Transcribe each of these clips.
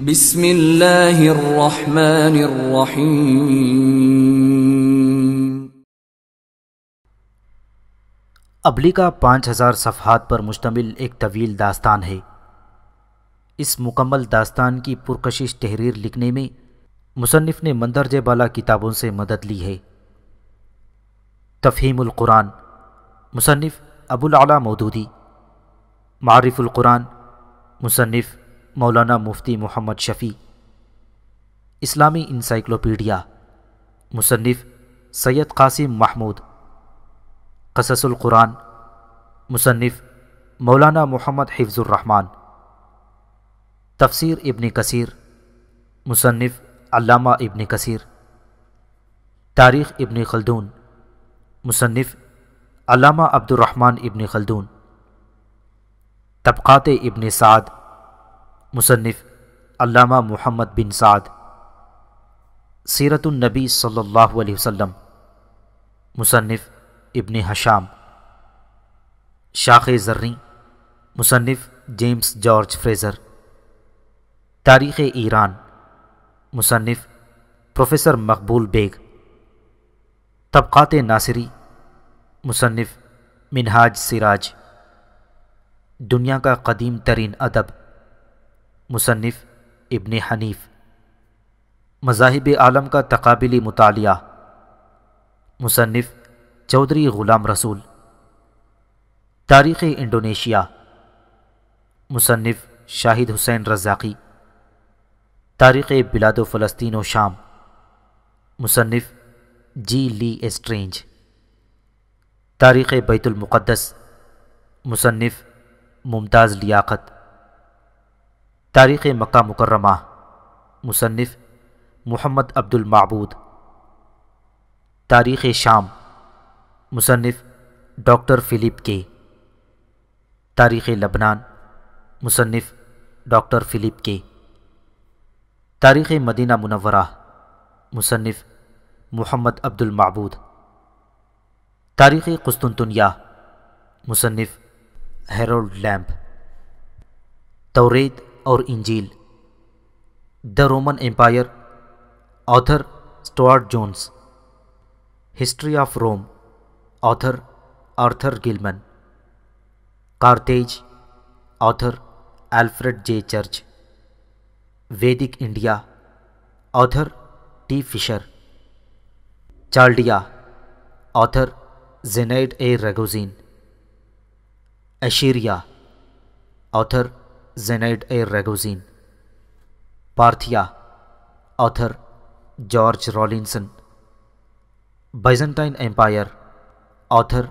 बिस्मिल्लाहिर्रहमानिर्रहीम अबली का पाँच हज़ार सफहत पर मुश्तमिल एक तवील दास्तान है इस मुकम्मल दास्तान की पुरकशिश तहरीर लिखने में मुसनफ़ ने मंदरज बाला किताबों से मदद ली है तफ़हीमुल कुरान मुसनफ़ अबुल अला मौदूदी मारिफुल कुरान मुसनफ़ मौलाना मुफ्ती मोहम्मद शफ़ी इस्लामी इंसाइक्लोपीडिया मुसनफ़ सैयद कासिम महमूद कुरान मुसनफ़ मौलाना मोहम्मद हिफ्ज़ुर्रहमान तफसर इबन कसीर मुसनफ़ इबन कसर कसीर तारीख़ इबन खलदून मुसनफ़ अब्दुलरहमान इबन खलदून तबक़ात इबन साद मुसनफ़ अलामा मोहम्मद बिन साद सीरतुलनबी सल्ला वसम मुसनफ़ इबन हशाम शाख जर्री मुसनफ़ जेम्स जॉर्ज फ्रेज़र तारीख़ ईरान मुसनफ़ प्रोफेसर मकबूल बेग तबक़ात नासरी मुसनफ़ मिनहाज सिराज दुनिया का कदीम तरीन अदब मुसनफ़ इबन हनीफ़ मजाहब आलम का तकबिली मुताल मुसनफ़ चौधरी ग़ुलाम रसूल तारीख़ इंडोनेशिया मुसनफ़ शाहिद हुसैन रज़ाकी तारीख़ बिलाद फ़लस्तीन शाम मुसनफ़ जी ली एस्ट्रेंज तारीख़ बैतुलमक़दस मुसनफ़ मुमताज़ लियाक़त तारीख़ मक्का मुकर्रमा मुसनफ़ मोहम्मद अब्दुलमाबूद तारीख़ शाम मुसनफ़ डॉक्टर फ़िलिप के तारीख़ लबनान मुसनफ़ डॉक्टर फ़िलिप के तारीख़ मदीना मुनवरा मुसनफ़ मोहम्मद अब्दुलमाबूद तारीख़ कुस्तुनतुनिया मुसनफ़ हेरोल्ड लैम्प तोरेद और इंजील the Roman empire author Stuart Jones history of Rome author Arthur Gilman Carthage author Alfred J Church Vedic India author T Fisher Chaldea author Zenaide A Ragozin Assyria author Zenaide A Ragozin Parthia author George Rawlinson Byzantine empire author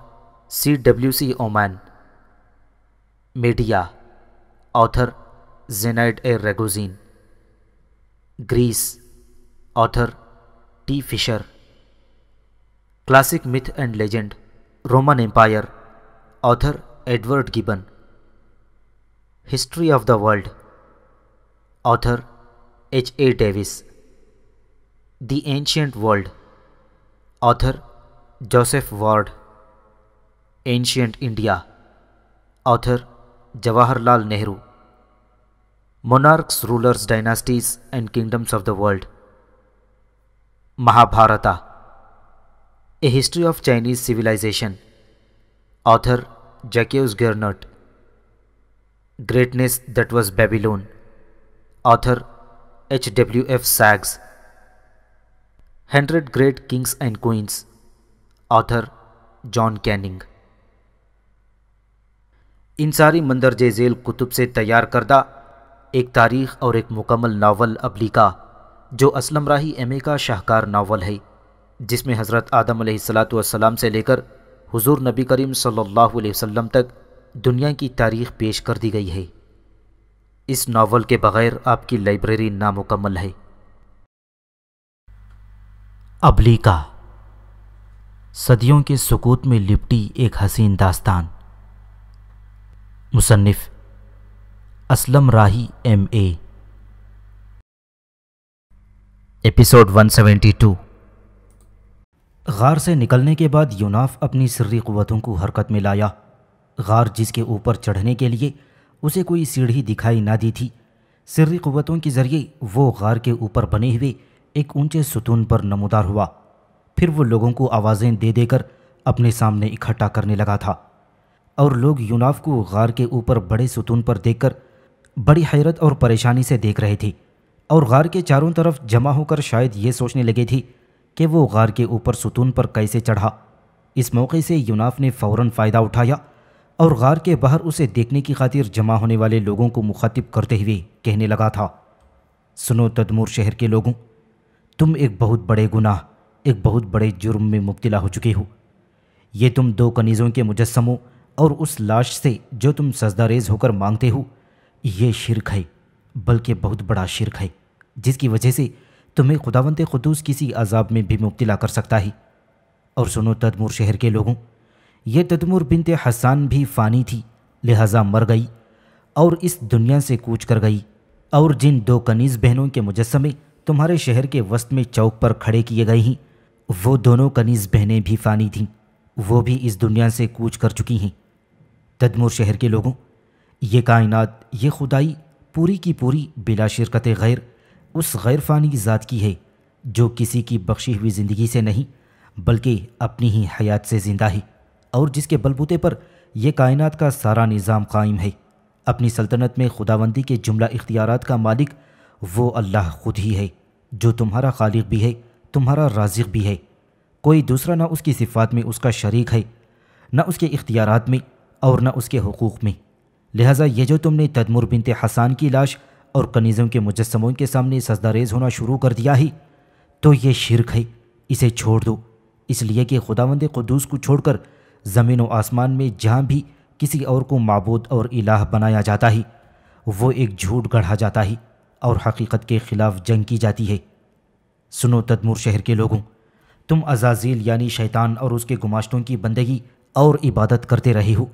C W C Oman Media author Zenaide A Ragozin Greece author T Fisher classic myth and legend Roman empire author Edward Gibbon History of the World Author H. A. Davis The Ancient World Author Joseph Ward Ancient India Author Jawaharlal Nehru Monarchs, Rulers, Dynasties and Kingdoms of the World Mahabharata A History of Chinese Civilization Author Jacques Gernot Greatness That Was Babylon, author H. W. F. Saggs hundred Great Kings and Queens, author John Canning इन सारी मंदरज झेल कुतुब से तैयार करदा एक तारीख और एक मुकम्मल नावल अबलिका जो असलम राही एम का शाहकार नावल है जिसमें हज़रत आदम सलाम से लेकर हुजूर नबी करीम सल्लल्लाहु अलैहि वसल्लम तक दुनिया की तारीख पेश कर दी गई है इस नावल के बगैर आपकी लाइब्रेरी नामुकम्मल है अबलीका सदियों के सुकूत में लिपटी एक हसीन दास्तान मुसन्फ़ Aslam Rahi M A episode 172 गार से निकलने के बाद यूनाफ अपनी सिर्री क़वतों को हरकत में लाया गार जिसके ऊपर चढ़ने के लिए उसे कोई सीढ़ी दिखाई ना दी थी सिर क़वतों के ज़रिए वो गार के ऊपर बने हुए एक ऊंचे सुतून पर नमोदार हुआ फिर वो लोगों को आवाज़ें दे देकर अपने सामने इकट्ठा करने लगा था और लोग यूनाफ को गार के ऊपर बड़े सुतून पर देखकर बड़ी हैरत और परेशानी से देख रहे थे और गार के चारों तरफ जमा होकर शायद ये सोचने लगे थे कि वो गार के ऊपर सुतून पर कैसे चढ़ा इस मौके से यूनाफ ने फ़ौर फ़ायदा उठाया और गार के बाहर उसे देखने की खातिर जमा होने वाले लोगों को मुखातिब करते हुए कहने लगा था सुनो तदमूर शहर के लोगों तुम एक बहुत बड़े गुनाह एक बहुत बड़े जुर्म में मुब्तला हो चुके हो ये तुम दो कनीज़ों के मुजस्मों और उस लाश से जो तुम सजदारेज होकर मांगते हो ये शिरक है बल्कि बहुत बड़ा शिरक है जिसकी वजह से तुम्हें खुदावंत ख़ुदूस किसी अजाब में भी मुब्तला कर सकता है और सुनो तदमूर शहर के लोगों ये तदमुर बिनत हसान भी फ़ानी थी लिहाजा मर गई और इस दुनिया से कूच कर गई और जिन दो कनीज़ बहनों के मुजस्मे तुम्हारे शहर के वस्त में चौक पर खड़े किए गए हैं वो दोनों कनीज़ बहनें भी फ़ानी थीं वो भी इस दुनिया से कूच कर चुकी हैं तदमुर शहर के लोगों ये कायनात ये खुदाई पूरी की पूरी बिला शिरकत गैर उस गैर फ़ानी ज़ात की है जो किसी की बख्शी हुई ज़िंदगी से नहीं बल्कि अपनी ही हयात से ज़िंदा है और जिसके बलबूते पर यह कायनात का सारा निज़ाम कायम है अपनी सल्तनत में खुदाबंदी के जुमला इख्तियार का मालिक वो अल्लाह खुद ही है जो तुम्हारा खालिक भी है तुम्हारा राजिक भी है कोई दूसरा ना उसकी सिफात में उसका शरीक है ना उसके इख्तियार में और ना उसके हकूक़ में लिहाजा ये जो तुमने तदमुर बिनत हसान की लाश और कनीज़ों के मुजस्मों के सामने सजदारेज होना शुरू कर दिया ही तो ये शिरक है इसे छोड़ दो इसलिए कि खुदावंद कदूस को छोड़कर ज़मीन व आसमान में जहाँ भी किसी और को मबूद और इलाह बनाया जाता है वो एक झूठ गढ़ा जाता है और हकीकत के ख़िलाफ़ जंग की जाती है सुनो तदमूर शहर के लोगों तुम अजाजील यानी शैतान और उसके गुमाश्तों की बंदगी और इबादत करते रहे हो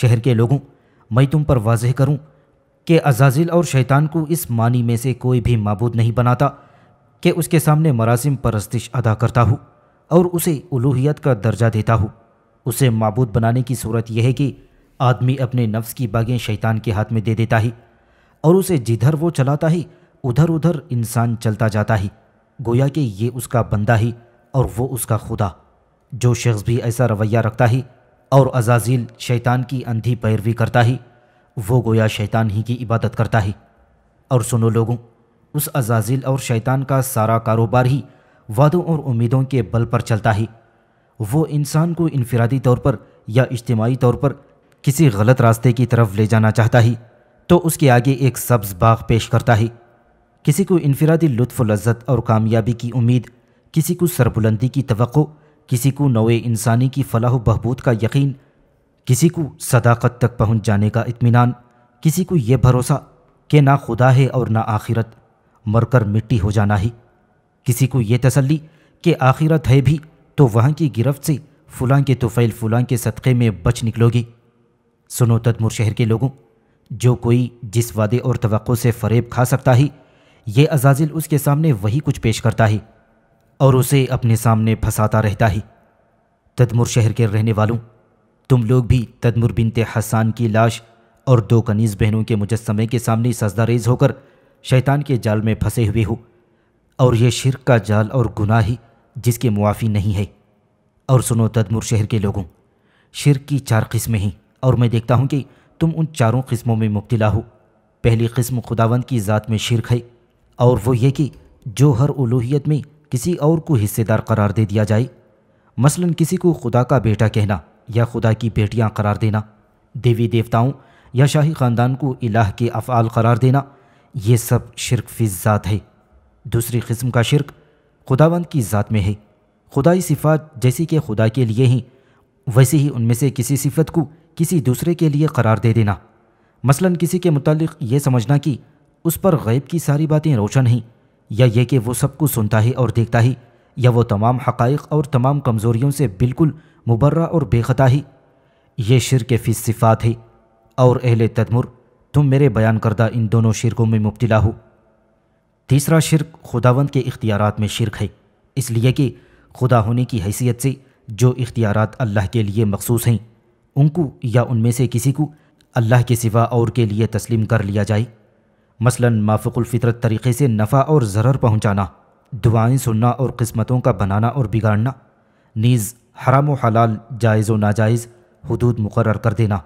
शहर के लोगों मैं तुम पर वाजह करूं कि अजाज़ील और शैतान को इस मानी में से कोई भी मबूद नहीं बनाता कि उसके सामने मरासिम परस्तिश अदा करता हूँ और उसे उलूहियत का दर्जा देता हूँ उसे मबूद बनाने की सूरत यह है कि आदमी अपने नफ्स की बागें शैतान के हाथ में दे देता ही और उसे जिधर वो चलाता ही उधर उधर इंसान चलता जाता ही गोया कि ये उसका बंदा ही और वो उसका खुदा जो शख्स भी ऐसा रवैया रखता ही और अजाजील शैतान की अंधी पैरवी करता ही वो गोया शैतान ही की इबादत करता ही और सुनो लोगों उस अजाजील और शैतान का सारा कारोबार ही वादों और उम्मीदों के बल पर चलता ही वो इंसान को इनफरादी तौर पर या इज्तमाही तौर पर किसी गलत रास्ते की तरफ ले जाना चाहता ही तो उसके आगे एक सब्ज़ बाग पेश करता ही किसी को इनफरादी लुत्फ़ लज्जत और कामयाबी की उम्मीद किसी को सरबुलंदी की तो किसी को नवे इंसानी की फलाह बहबूद का यकीन किसी को सदाकत तक पहुँच जाने का इतमान किसी को यह भरोसा कि ना खुदा है और ना आखिरत मरकर मिट्टी हो जाना ही किसी को ये तसली कि आखिरत है भी तो वहाँ की गिरफ्त से फुलां के तुफ़ैल फुलां के सदक़े में बच निकलोगी सुनो तदमुर शहर के लोगों जो कोई जिस वादे और तो से फरेब खा सकता ही ये अजाजिल उसके सामने वही कुछ पेश करता ही और उसे अपने सामने फंसाता रहता ही तदमुर शहर के रहने वालों तुम लोग भी तदमुर बिनते हसान की लाश और दो कनीज़ बहनों के मुजस्मे के सामने सजदारेज होकर शैतान के जाल में फंसे हुए हो और यह शिरक का जाल और गुनाह ही जिसके मुआफ़ी नहीं है और सुनो तदमुर शहर के लोगों शिर की चार किस्में हैं और मैं देखता हूँ कि तुम उन चारों किस्मों में मुब्तला हो पहली किस्म खुदावंद की ज़ात में शिरक है और वो ये कि जो हर उलूहियत में किसी और को हिस्सेदार करार दे दिया जाए मसलन किसी को खुदा का बेटा कहना या खुदा की बेटियां करार देना देवी देवताओं या शाही ख़ानदान को इलाह के अफ़ाल करार देना ये सब शिरक फिजात है दूसरी किस्म का शिरक खुदावंद की ज़ात में है खुदाई सिफात जैसी कि खुदा के लिए हैं वैसे ही उनमें से किसी सिफत को किसी दूसरे के लिए करार दे देना मसलन किसी के मुतालिक ये समझना कि उस पर गैब की सारी बातें रोशन हैं या ये कि वो सब कुछ सुनता है और देखता है या वो तमाम हकाइक और तमाम कमज़ोरियों से बिल्कुल मुबर्रा और बेखता है ये शिर के फिस सिफात है और अहल तदमुर तुम मेरे बयान करदा इन दोनों शिरकों में मुबतला हो तीसरा शिरक खुदावंद के इख्तियार में शिरक है इसलिए कि खुदा होने की हैसियत से जो इख्तियार अल्लाह के लिए मखसूस हैं उनको या उनमें से किसी को अल्लाह के सिवा और के लिए तस्लीम कर लिया जाए मसलन माफ़ुलफ़ितरत तरीक़े से नफ़ा और ज़रर पहुँचाना दुआएँ सुनना और किस्मतों का बनाना और बिगाड़ना नीज़ हराम व हलाल जायज़ व नाजायज़ हदूद मुकर कर देना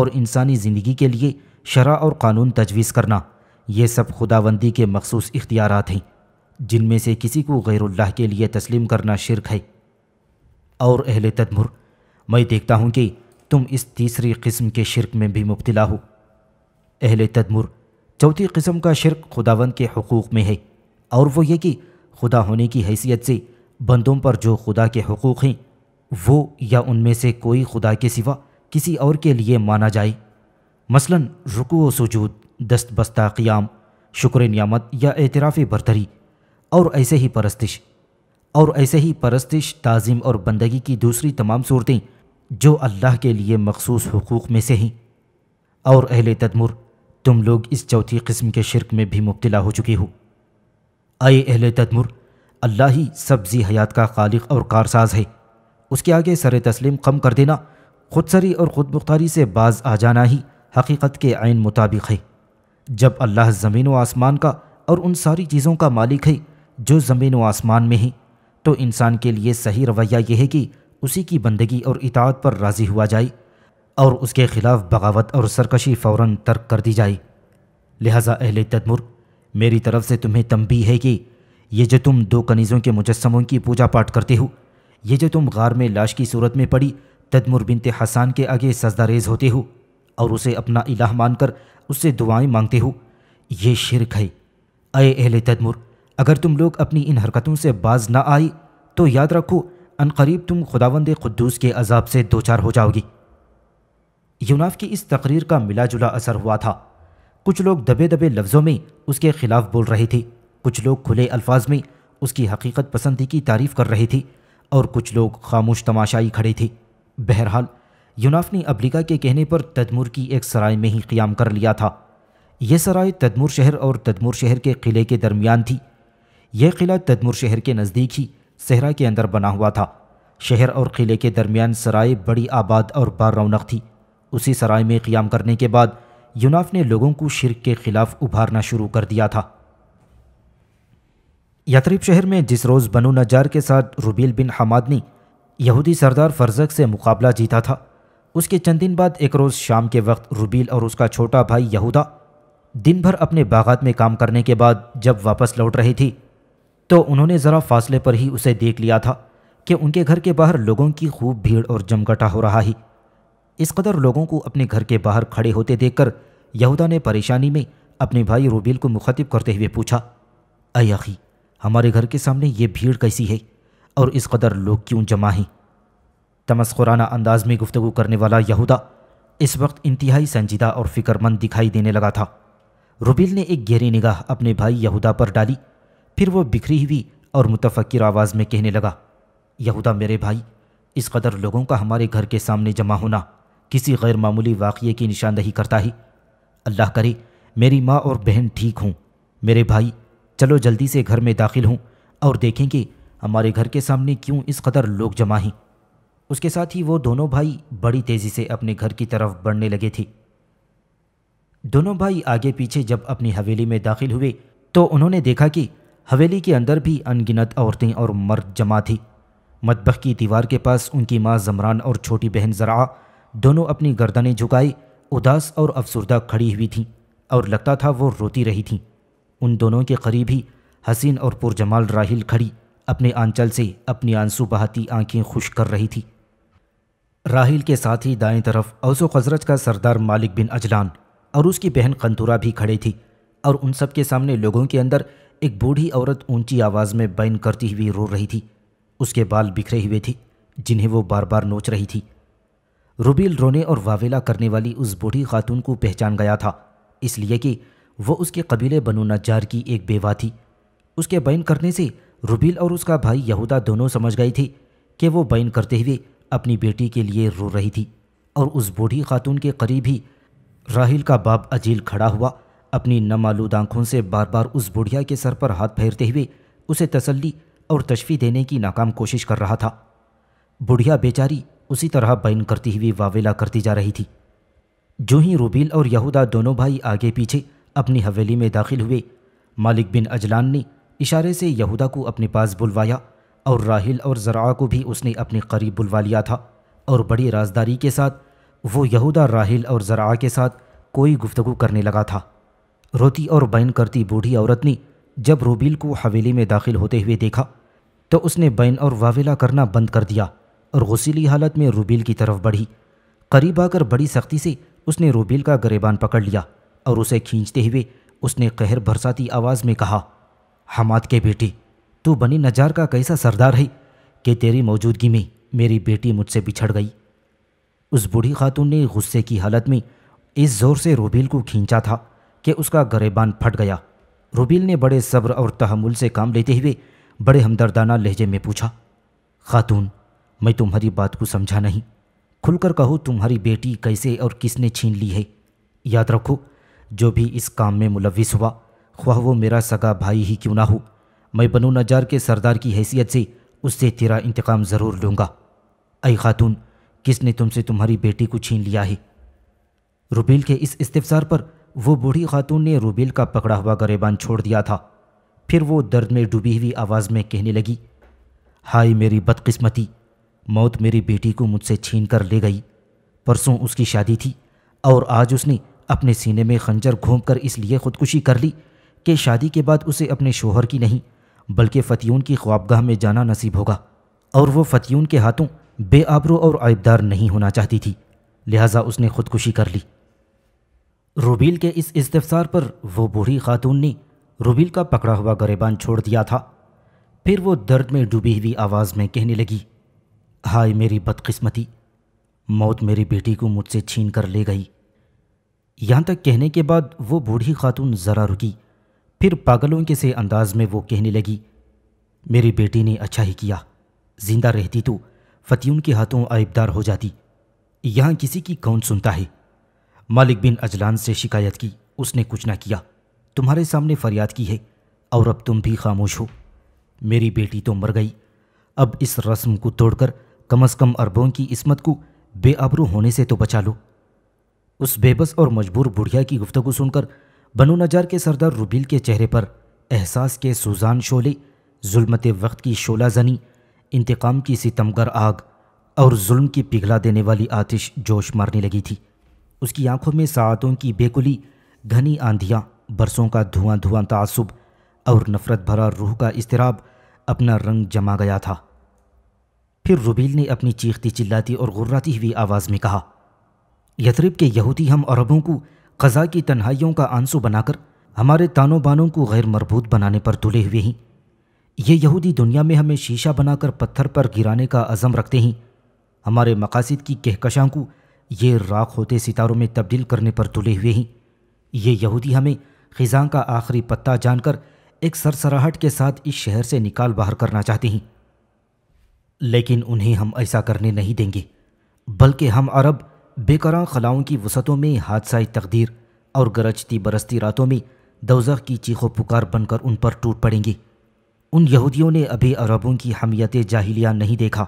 और इंसानी ज़िंदगी के लिए शरा और क़ानून तजवीज़ करना ये सब खुदाबंदी के मखसूस इख्तियार हैं जिनमें से किसी को गैरुल्लाह के लिए तस्लीम करना शिरक है और अहल तदमुर मैं देखता हूँ कि तुम इस तीसरी किस्म के शिरक में भी मुबतला हो अहल तदमुर चौथी किस्म का शिरक खुदावंद के हकूक़ में है और वो ये कि खुदा होने की हैसियत से बंदों पर जो खुदा के हकूक़ हैं वो या उनमें से कोई खुदा के सिवा किसी और के लिए माना जाए मसलन रुको सजूद दस्त बस्ता क़ियाम शुक्र नियामत या एतराफ़ बरतरी और ऐसे ही परस्तिश और ऐसे ही परस्तिश तज़ीम और बंदगी की दूसरी तमाम सूरतें जो अल्लाह के लिए मखसूस हकूक़ में से हैं और अहल तदमुर तुम लोग इस चौथी किस्म के शिरक में भी मुबतला हो चुके हो आए अहल तदमुर अल्लाह ही सब्जी हयात का खालिक और कारसाज है उसके आगे सर तस्लीम कम कर देना खुद सरी और ख़ुद मुख्तारी से बाज आ जाना ही हकीकत के आयन मुताबिक है जब अल्लाह ज़मीन व आसमान का और उन सारी चीज़ों का मालिक है जो ज़मीन व आसमान में है तो इंसान के लिए सही रवैया यह है कि उसी की बंदगी और इतात पर राज़ी हुआ जाए और उसके ख़िलाफ़ बगावत और सरकशी फ़ौर तर्क कर दी जाए लिहाजा अहल तदमुर मेरी तरफ़ से तुम्हें तंबी है कि ये जो तुम दो कनीज़ों के मुजस्मों की पूजा पाठ करते हो ये जो तुम गार में लाश की सूरत में पड़ी तदमुर बिनते हसान के आगे सजदारेज होते हो और उसे अपना इलाह मानकर उससे दुआएं मांगते हो ये शिरक है अय अहल तदमुर अगर तुम लोग अपनी इन हरकतों से बाज ना आई तो याद रखो अनकरीब तुम खुदावंद खुदूस के अजाब से दो चार हो जाओगी यूनाफ की इस तकरीर का मिला जुला असर हुआ था कुछ लोग दबे दबे लफ्ज़ों में उसके ख़िलाफ़ बोल रहे थे कुछ लोग खुले अल्फाज में उसकी हकीकत पसंदी की तारीफ़ कर रहे थे और कुछ लोग खामोश तमाशाई खड़े थे बहरहाल यूनाफ ने अब्लिका के कहने पर तदमुर की एक सराय में ही क़्याम कर लिया था यह सराय तदमुर शहर और तदमुर शहर के क़िले के दरमियान थी यह क़िला तदमुर शहर के नज़दीक ही सहरा के अंदर बना हुआ था शहर और क़िले के दरमियान सराय बड़ी आबाद और बार रौनक थी उसी सराय में क़्याम करने के बाद यूनाफ ने लोगों को शिरक के ख़िलाफ़ उभारना शुरू कर दिया था यतरीब शहर में जिस रोज़ बनो नजार के साथ रुबील बिन हमाद ने यहूदी सरदार फर्जक से मुकाबला जीता था उसके चंद दिन बाद एक रोज़ शाम के वक्त रुबील और उसका छोटा भाई यहूदा दिन भर अपने बागात में काम करने के बाद जब वापस लौट रही थी तो उन्होंने ज़रा फासले पर ही उसे देख लिया था कि उनके घर के बाहर लोगों की खूब भीड़ और जमघटा हो रहा है इस कदर लोगों को अपने घर के बाहर खड़े होते देखकर यहूदा ने परेशानी में अपने भाई रुबील को मुखातिब करते हुए पूछा अयी हमारे घर के सामने ये भीड़ कैसी है और इस कदर लोग क्यों जमा हैं तमस्कुराना अंदाज में गुफ्तु करने वाला यहूदा इस वक्त इंतहाई संजीदा और फिक्रमंद दिखाई देने लगा था रुबिल ने एक गहरी निगाह अपने भाई यहूदा पर डाली फिर वो बिखरी हुई और मुतफ़िर आवाज़ में कहने लगा यहूदा मेरे भाई इस कदर लोगों का हमारे घर के सामने जमा होना किसी गैर मामूली वाक़े की निशानदही करता ही अल्लाह करे मेरी माँ और बहन ठीक हूँ मेरे भाई चलो जल्दी से घर में दाखिल हूँ और देखें कि हमारे घर के सामने क्यों इस कदर लोग जमा हैं उसके साथ ही वो दोनों भाई बड़ी तेज़ी से अपने घर की तरफ बढ़ने लगे थे दोनों भाई आगे पीछे जब अपनी हवेली में दाखिल हुए तो उन्होंने देखा कि हवेली के अंदर भी अनगिनत औरतें और मर्द जमा थी मतबक की दीवार के पास उनकी माँ जमरान और छोटी बहन जरा दोनों अपनी गर्दनें झुकाई उदास और अफसरदा खड़ी हुई थीं और लगता था वो रोती रही थीं उन दोनों के करीब ही हसीन और पुरजमाल राहिल खड़ी अपने आंचल से अपनी आंसू बहाती आंखें खुश कर रही थी राहिल के साथ ही दाएं तरफ अवसो खजरत का सरदार मालिक बिन अजलान और उसकी बहन कंतूरा भी खड़ी थी और उन सब के सामने लोगों के अंदर एक बूढ़ी औरत ऊंची आवाज़ में बैन करती हुई रो रही थी उसके बाल बिखरे हुए थे जिन्हें वो बार बार नोच रही थी रुबील रोने और वावेला करने वाली उस बूढ़ी खातून को पहचान गया था इसलिए कि वह उसके कबीले बनो नजार की एक बेवा थी उसके बैन करने से रुबील और उसका भाई यहूदा दोनों समझ गए थे कि वो बैन करते हुए अपनी बेटी के लिए रो रही थी और उस बूढ़ी खातून के करीब ही राहिल का बाप अजील खड़ा हुआ अपनी नमालूद आंखों से बार बार उस बुढ़िया के सर पर हाथ फेरते हुए उसे तसल्ली और तशफी देने की नाकाम कोशिश कर रहा था बुढ़िया बेचारी उसी तरह बैन करती हुई वावेला करती जा रही थी जो ही रूबील और यहूदा दोनों भाई आगे पीछे अपनी हवेली में दाखिल हुए मालिक बिन अजलान ने इशारे से यहूदा को अपने पास बुलवाया और राहिल और ज़रा को भी उसने अपने करीब बुलवा लिया था और बड़ी राजदारी के साथ वो यहूदा राहिल और ज़रा के साथ कोई गुफ्तगु करने लगा था रोती और बैन करती बूढ़ी औरत ने जब रूबील को हवेली में दाखिल होते हुए देखा तो उसने बैन और वावेला करना बंद कर दिया और गसीली हालत में रूबील की तरफ बढ़ी करीब आकर बड़ी सख्ती से उसने रूबील का गरेबान पकड़ लिया और उसे खींचते हुए उसने कहर भरसाती आवाज़ में कहा हमाद के बेटी तू बनी नजार का कैसा सरदार है कि तेरी मौजूदगी में मेरी बेटी मुझसे बिछड़ गई उस बूढ़ी खातून ने गुस्से की हालत में इस ज़ोर से रूबील को खींचा था कि उसका गरेबान फट गया रूबील ने बड़े सब्र और तहमुल से काम लेते हुए बड़े हमदर्दाना लहजे में पूछा खातून मैं तुम्हारी बात को समझा नहीं खुलकर कहो तुम्हारी बेटी कैसे और किसने छीन ली है याद रखो जो भी इस काम में मुलविस हुआ ख्वाह वो मेरा सगा भाई ही क्यों ना हो मैं बनू नजार के सरदार की हैसियत से उससे तेरा इंतकाम ज़रूर लूँगा अई खातून किसने तुमसे तुम्हारी बेटी को छीन लिया है रुबेल के इस इस्तफसार पर वो बूढ़ी खातून ने रुबेल का पकड़ा हुआ गरेबान छोड़ दिया था फिर वो दर्द में डूबी हुई आवाज़ में कहने लगी हाय मेरी बदकिस्मती मौत मेरी बेटी को मुझसे छीन कर ले गई परसों उसकी शादी थी और आज उसने अपने सीने में खंजर घूम कर इसलिए खुदकुशी कर ली कि शादी के बाद उसे अपने शोहर की नहीं बल्कि फतियून की ख्वाबगाह में जाना नसीब होगा और वो फ़तीून के हाथों बेआबरू और आयबदार नहीं होना चाहती थी लिहाजा उसने खुदकुशी कर ली रुबील के इस इस्तफसार पर वो बूढ़ी खातून ने रुबील का पकड़ा हुआ गरेबान छोड़ दिया था फिर वो दर्द में डूबी हुई आवाज़ में कहने लगी हाय मेरी बदकिस्मती मौत मेरी बेटी को मुझसे छीन कर ले गई यहाँ तक कहने के बाद वो बूढ़ी खातून ज़रा रुकी फिर पागलों के से अंदाज में वो कहने लगी मेरी बेटी ने अच्छा ही किया जिंदा रहती तो फतियून के हाथों आयबदार हो जाती यहां किसी की कौन सुनता है मालिक बिन अजलान से शिकायत की उसने कुछ ना किया तुम्हारे सामने फरियाद की है और अब तुम भी खामोश हो मेरी बेटी तो मर गई अब इस रस्म को तोड़कर कम अज़ कम अरबों की इसमत को बेआबरू होने से तो बचा लो उस बेबस और मजबूर बुढ़िया की गुफ्तगु सुनकर बनो नजार के सरदार रुबील के चेहरे पर एहसास के सुजान शोले जुल्मत वक्त की शोला जनी इंतकाम की सितमगर आग और जुल्म की पिघला देने वाली आतिश जोश मारने लगी थी उसकी आंखों में सातों की बेकुली घनी आंधियाँ बरसों का धुआं धुआं तसब और नफ़रत भरा रूह का इसतराब अपना रंग जमा गया था फिर रुबील ने अपनी चीखती चिल्लाती और गुर्राती हुई आवाज़ में कहा यथरिब के यहूदी हम अरबों को ख़ज़ा की तन्हाइयों का आंसू बनाकर हमारे तानों बानों को गैर मरबूत बनाने पर तुले हुए हैं ये यहूदी दुनिया में हमें शीशा बनाकर पत्थर पर गिराने का अज़म रखते हैं हमारे मकासद की कहकशां को ये राख होते सितारों में तब्दील करने पर तुले हुए हैं ये यहूदी हमें ख़ज़ा का आखिरी पत्ता जानकर एक सरसराहट के साथ इस शहर से निकाल बाहर करना चाहते हैं लेकिन उन्हें हम ऐसा करने नहीं देंगे बल्कि हम अरब बेकरा खलाओं की वसतों में हादसाई तकदीर और गरजती बरसती रातों में दौजा की चीखों पुकार बनकर उन पर टूट पड़ेंगी उन यहूदियों ने अभी अरबों की हमियत जाहिलिया नहीं देखा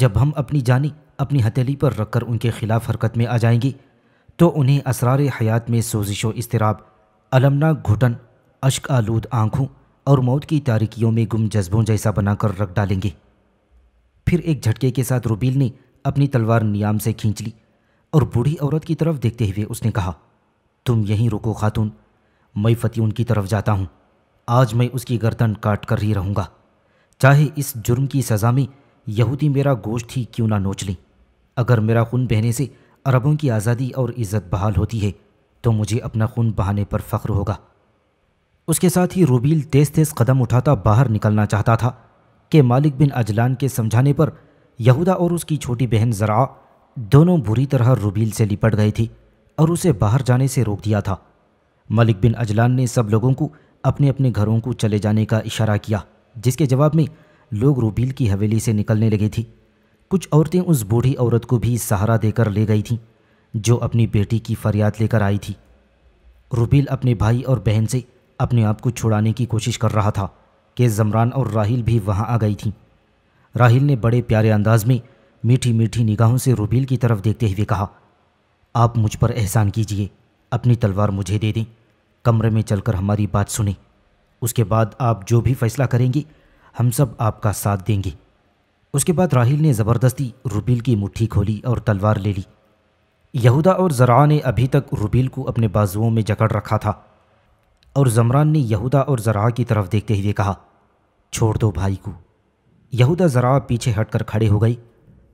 जब हम अपनी जानी अपनी हथेली पर रखकर उनके खिलाफ हरकत में आ जाएंगी तो उन्हें असरार हयात में सोजिश व इसतराब अलमना घुटन अश्क आलूद आँखों और मौत की तारिकियों में गुम जज्बों जैसा बनाकर रख डालेंगे फिर एक झटके के साथ रुबील ने अपनी तलवार नियाम से खींच ली और बूढ़ी औरत की तरफ देखते हुए उसने कहा तुम यहीं रुको खातून मैं फतियून की तरफ जाता हूँ आज मैं उसकी गर्दन काट कर ही रहूँगा चाहे इस जुर्म की सज़ा में यहूदी मेरा गोश्त ही क्यों ना नोच लें अगर मेरा खून बहने से अरबों की आज़ादी और इज़्ज़त बहाल होती है तो मुझे अपना खून बहाने पर फ़ख्र होगा उसके साथ ही रूबील तेज़ तेज़ कदम उठाता बाहर निकलना चाहता था कि मालिक बिन अजलान के समझाने पर यहूदा और उसकी छोटी बहन ज़रा दोनों बुरी तरह रुबील से लिपट गए थे और उसे बाहर जाने से रोक दिया था मलिक बिन अजलान ने सब लोगों को अपने अपने घरों को चले जाने का इशारा किया जिसके जवाब में लोग रुबील की हवेली से निकलने लगे थी कुछ औरतें उस बूढ़ी औरत को भी सहारा देकर ले गई थीं जो अपनी बेटी की फरियाद लेकर आई थी रुबील अपने भाई और बहन से अपने आप को छुड़ाने की कोशिश कर रहा था कि जमरान और राहिल भी वहाँ आ गई थीं राहिल ने बड़े प्यारे अंदाज में मीठी मीठी निगाहों से रुबील की तरफ देखते हुए कहा आप मुझ पर एहसान कीजिए अपनी तलवार मुझे दे दें कमरे में चलकर हमारी बात सुने उसके बाद आप जो भी फैसला करेंगी हम सब आपका साथ देंगे उसके बाद राहिल ने ज़बरदस्ती रुबील की मुट्ठी खोली और तलवार ले ली यहूदा और जरा ने अभी तक रुबील को अपने बाजुओं में जकड़ रखा था और जमरान ने यहूदा और जरा की तरफ देखते हुए कहा छोड़ दो भाई को यहूदा ज़रा पीछे हटकर खड़े हो गई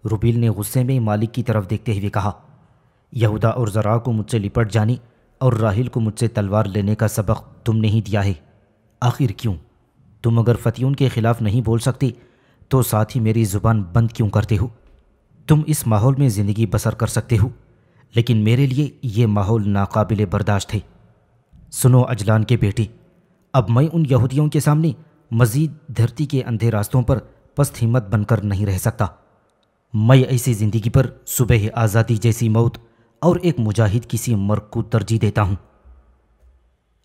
रुबील ने गुस्से में मालिक की तरफ देखते हुए कहा यहूदा और ज़रा को मुझसे लिपट जाने और राहिल को मुझसे तलवार लेने का सबक तुमने ही दिया है आखिर क्यों तुम अगर फ़तीन के ख़िलाफ़ नहीं बोल सकते तो साथ ही मेरी ज़ुबान बंद क्यों करते हो तुम इस माहौल में ज़िंदगी बसर कर सकते हो लेकिन मेरे लिए ये माहौल नाकबिल बर्दाश्त है सुनो अजलान के बेटे अब मैं उन यहूदियों के सामने मज़ीद धरती के अंधे रास्तों पर पस्त हिम्मत बनकर नहीं रह सकता मैं ऐसी ज़िंदगी पर सुबह आज़ादी जैसी मौत और एक मुजाहिद किसी मर्ग को तरजीह देता हूँ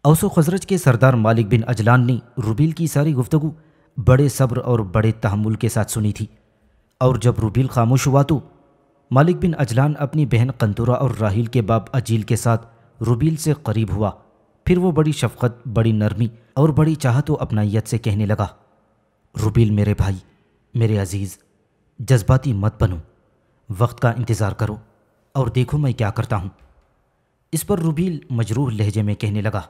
औसो खजरज के सरदार मालिक बिन अजलान ने रुबील की सारी गुफ्तगु बड़े सब्र और बड़े तहमुल के साथ सुनी थी और जब रुबील खामोश हुआ तो मालिक बिन अजलान अपनी बहन कंतुरा और राहिल के बाप अजील के साथ रुबील से करीब हुआ फिर वो बड़ी शफकत बड़ी नरमी और बड़ी चाहत व अपनाइत से कहने लगा रुबील मेरे भाई मेरे अजीज़ जज्बाती मत बनो वक्त का इंतज़ार करो और देखो मैं क्या करता हूँ इस पर रुबील मजरूह लहजे में कहने लगा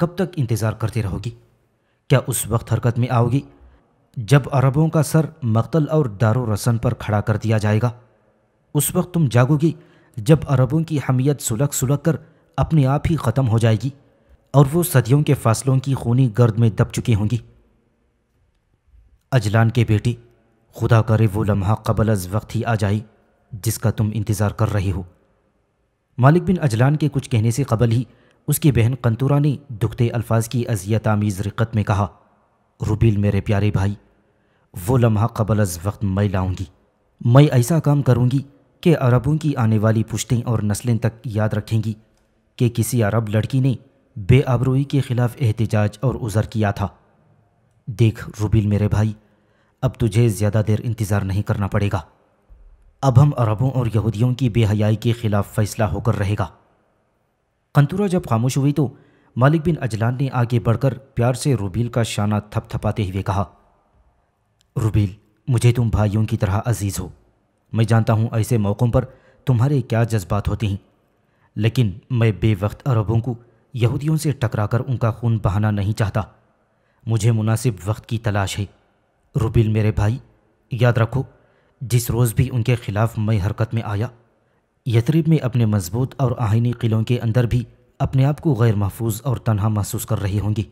कब तक इंतज़ार करते रहोगी क्या उस वक्त हरकत में आओगी जब अरबों का सर मक्तल और दारो रसन पर खड़ा कर दिया जाएगा उस वक्त तुम जागोगी जब अरबों की हमीयत सुलग सुलग कर अपने आप ही ख़त्म हो जाएगी और वो सदियों के फासलों की खूनी गर्द में दब चुकी होंगी अजलान के बेटी खुदा करे वो लम्हा कबल अज वक्त ही आ जाए जिसका तुम इंतज़ार कर रहे हो मालिक बिन अजलान के कुछ कहने से कबल ही उसकी बहन कंतूरा ने दुखते अल्फाज की अजियत आमीज़ रिकत में कहा रुबील मेरे प्यारे भाई वो लम्हा कबल अज वक्त मैं लाऊंगी मैं ऐसा काम करूंगी कि अरबों की आने वाली पुश्तें और नस्लें तक याद रखेंगी कि किसी अरब लड़की ने बेआबरूई के ख़िलाफ़ एहतजाज और उज़र किया था देख रुबील मेरे भाई अब तुझे ज़्यादा देर इंतज़ार नहीं करना पड़ेगा अब हम अरबों और यहूदियों की बेहयाई के ख़िलाफ़ फ़ैसला होकर रहेगा कंतूरा जब खामोश हुई तो मालिक बिन अजलान ने आगे बढ़कर प्यार से रुबील का शाना थपथपाते हुए कहा रुबील मुझे तुम भाइयों की तरह अजीज़ हो मैं जानता हूँ ऐसे मौक़ों पर तुम्हारे क्या जज्बात होते हैं लेकिन मैं बेवक्त अरबों को यहूदियों से टकराकर उनका खून बहाना नहीं चाहता मुझे मुनासिब वक्त की तलाश है रुबिल मेरे भाई याद रखो जिस रोज़ भी उनके ख़िलाफ़ मैं हरकत में आया यतरीब में अपने मजबूत और आहिनी किलों के अंदर भी अपने आप को गैर महफूज और तनहा महसूस कर रही होंगी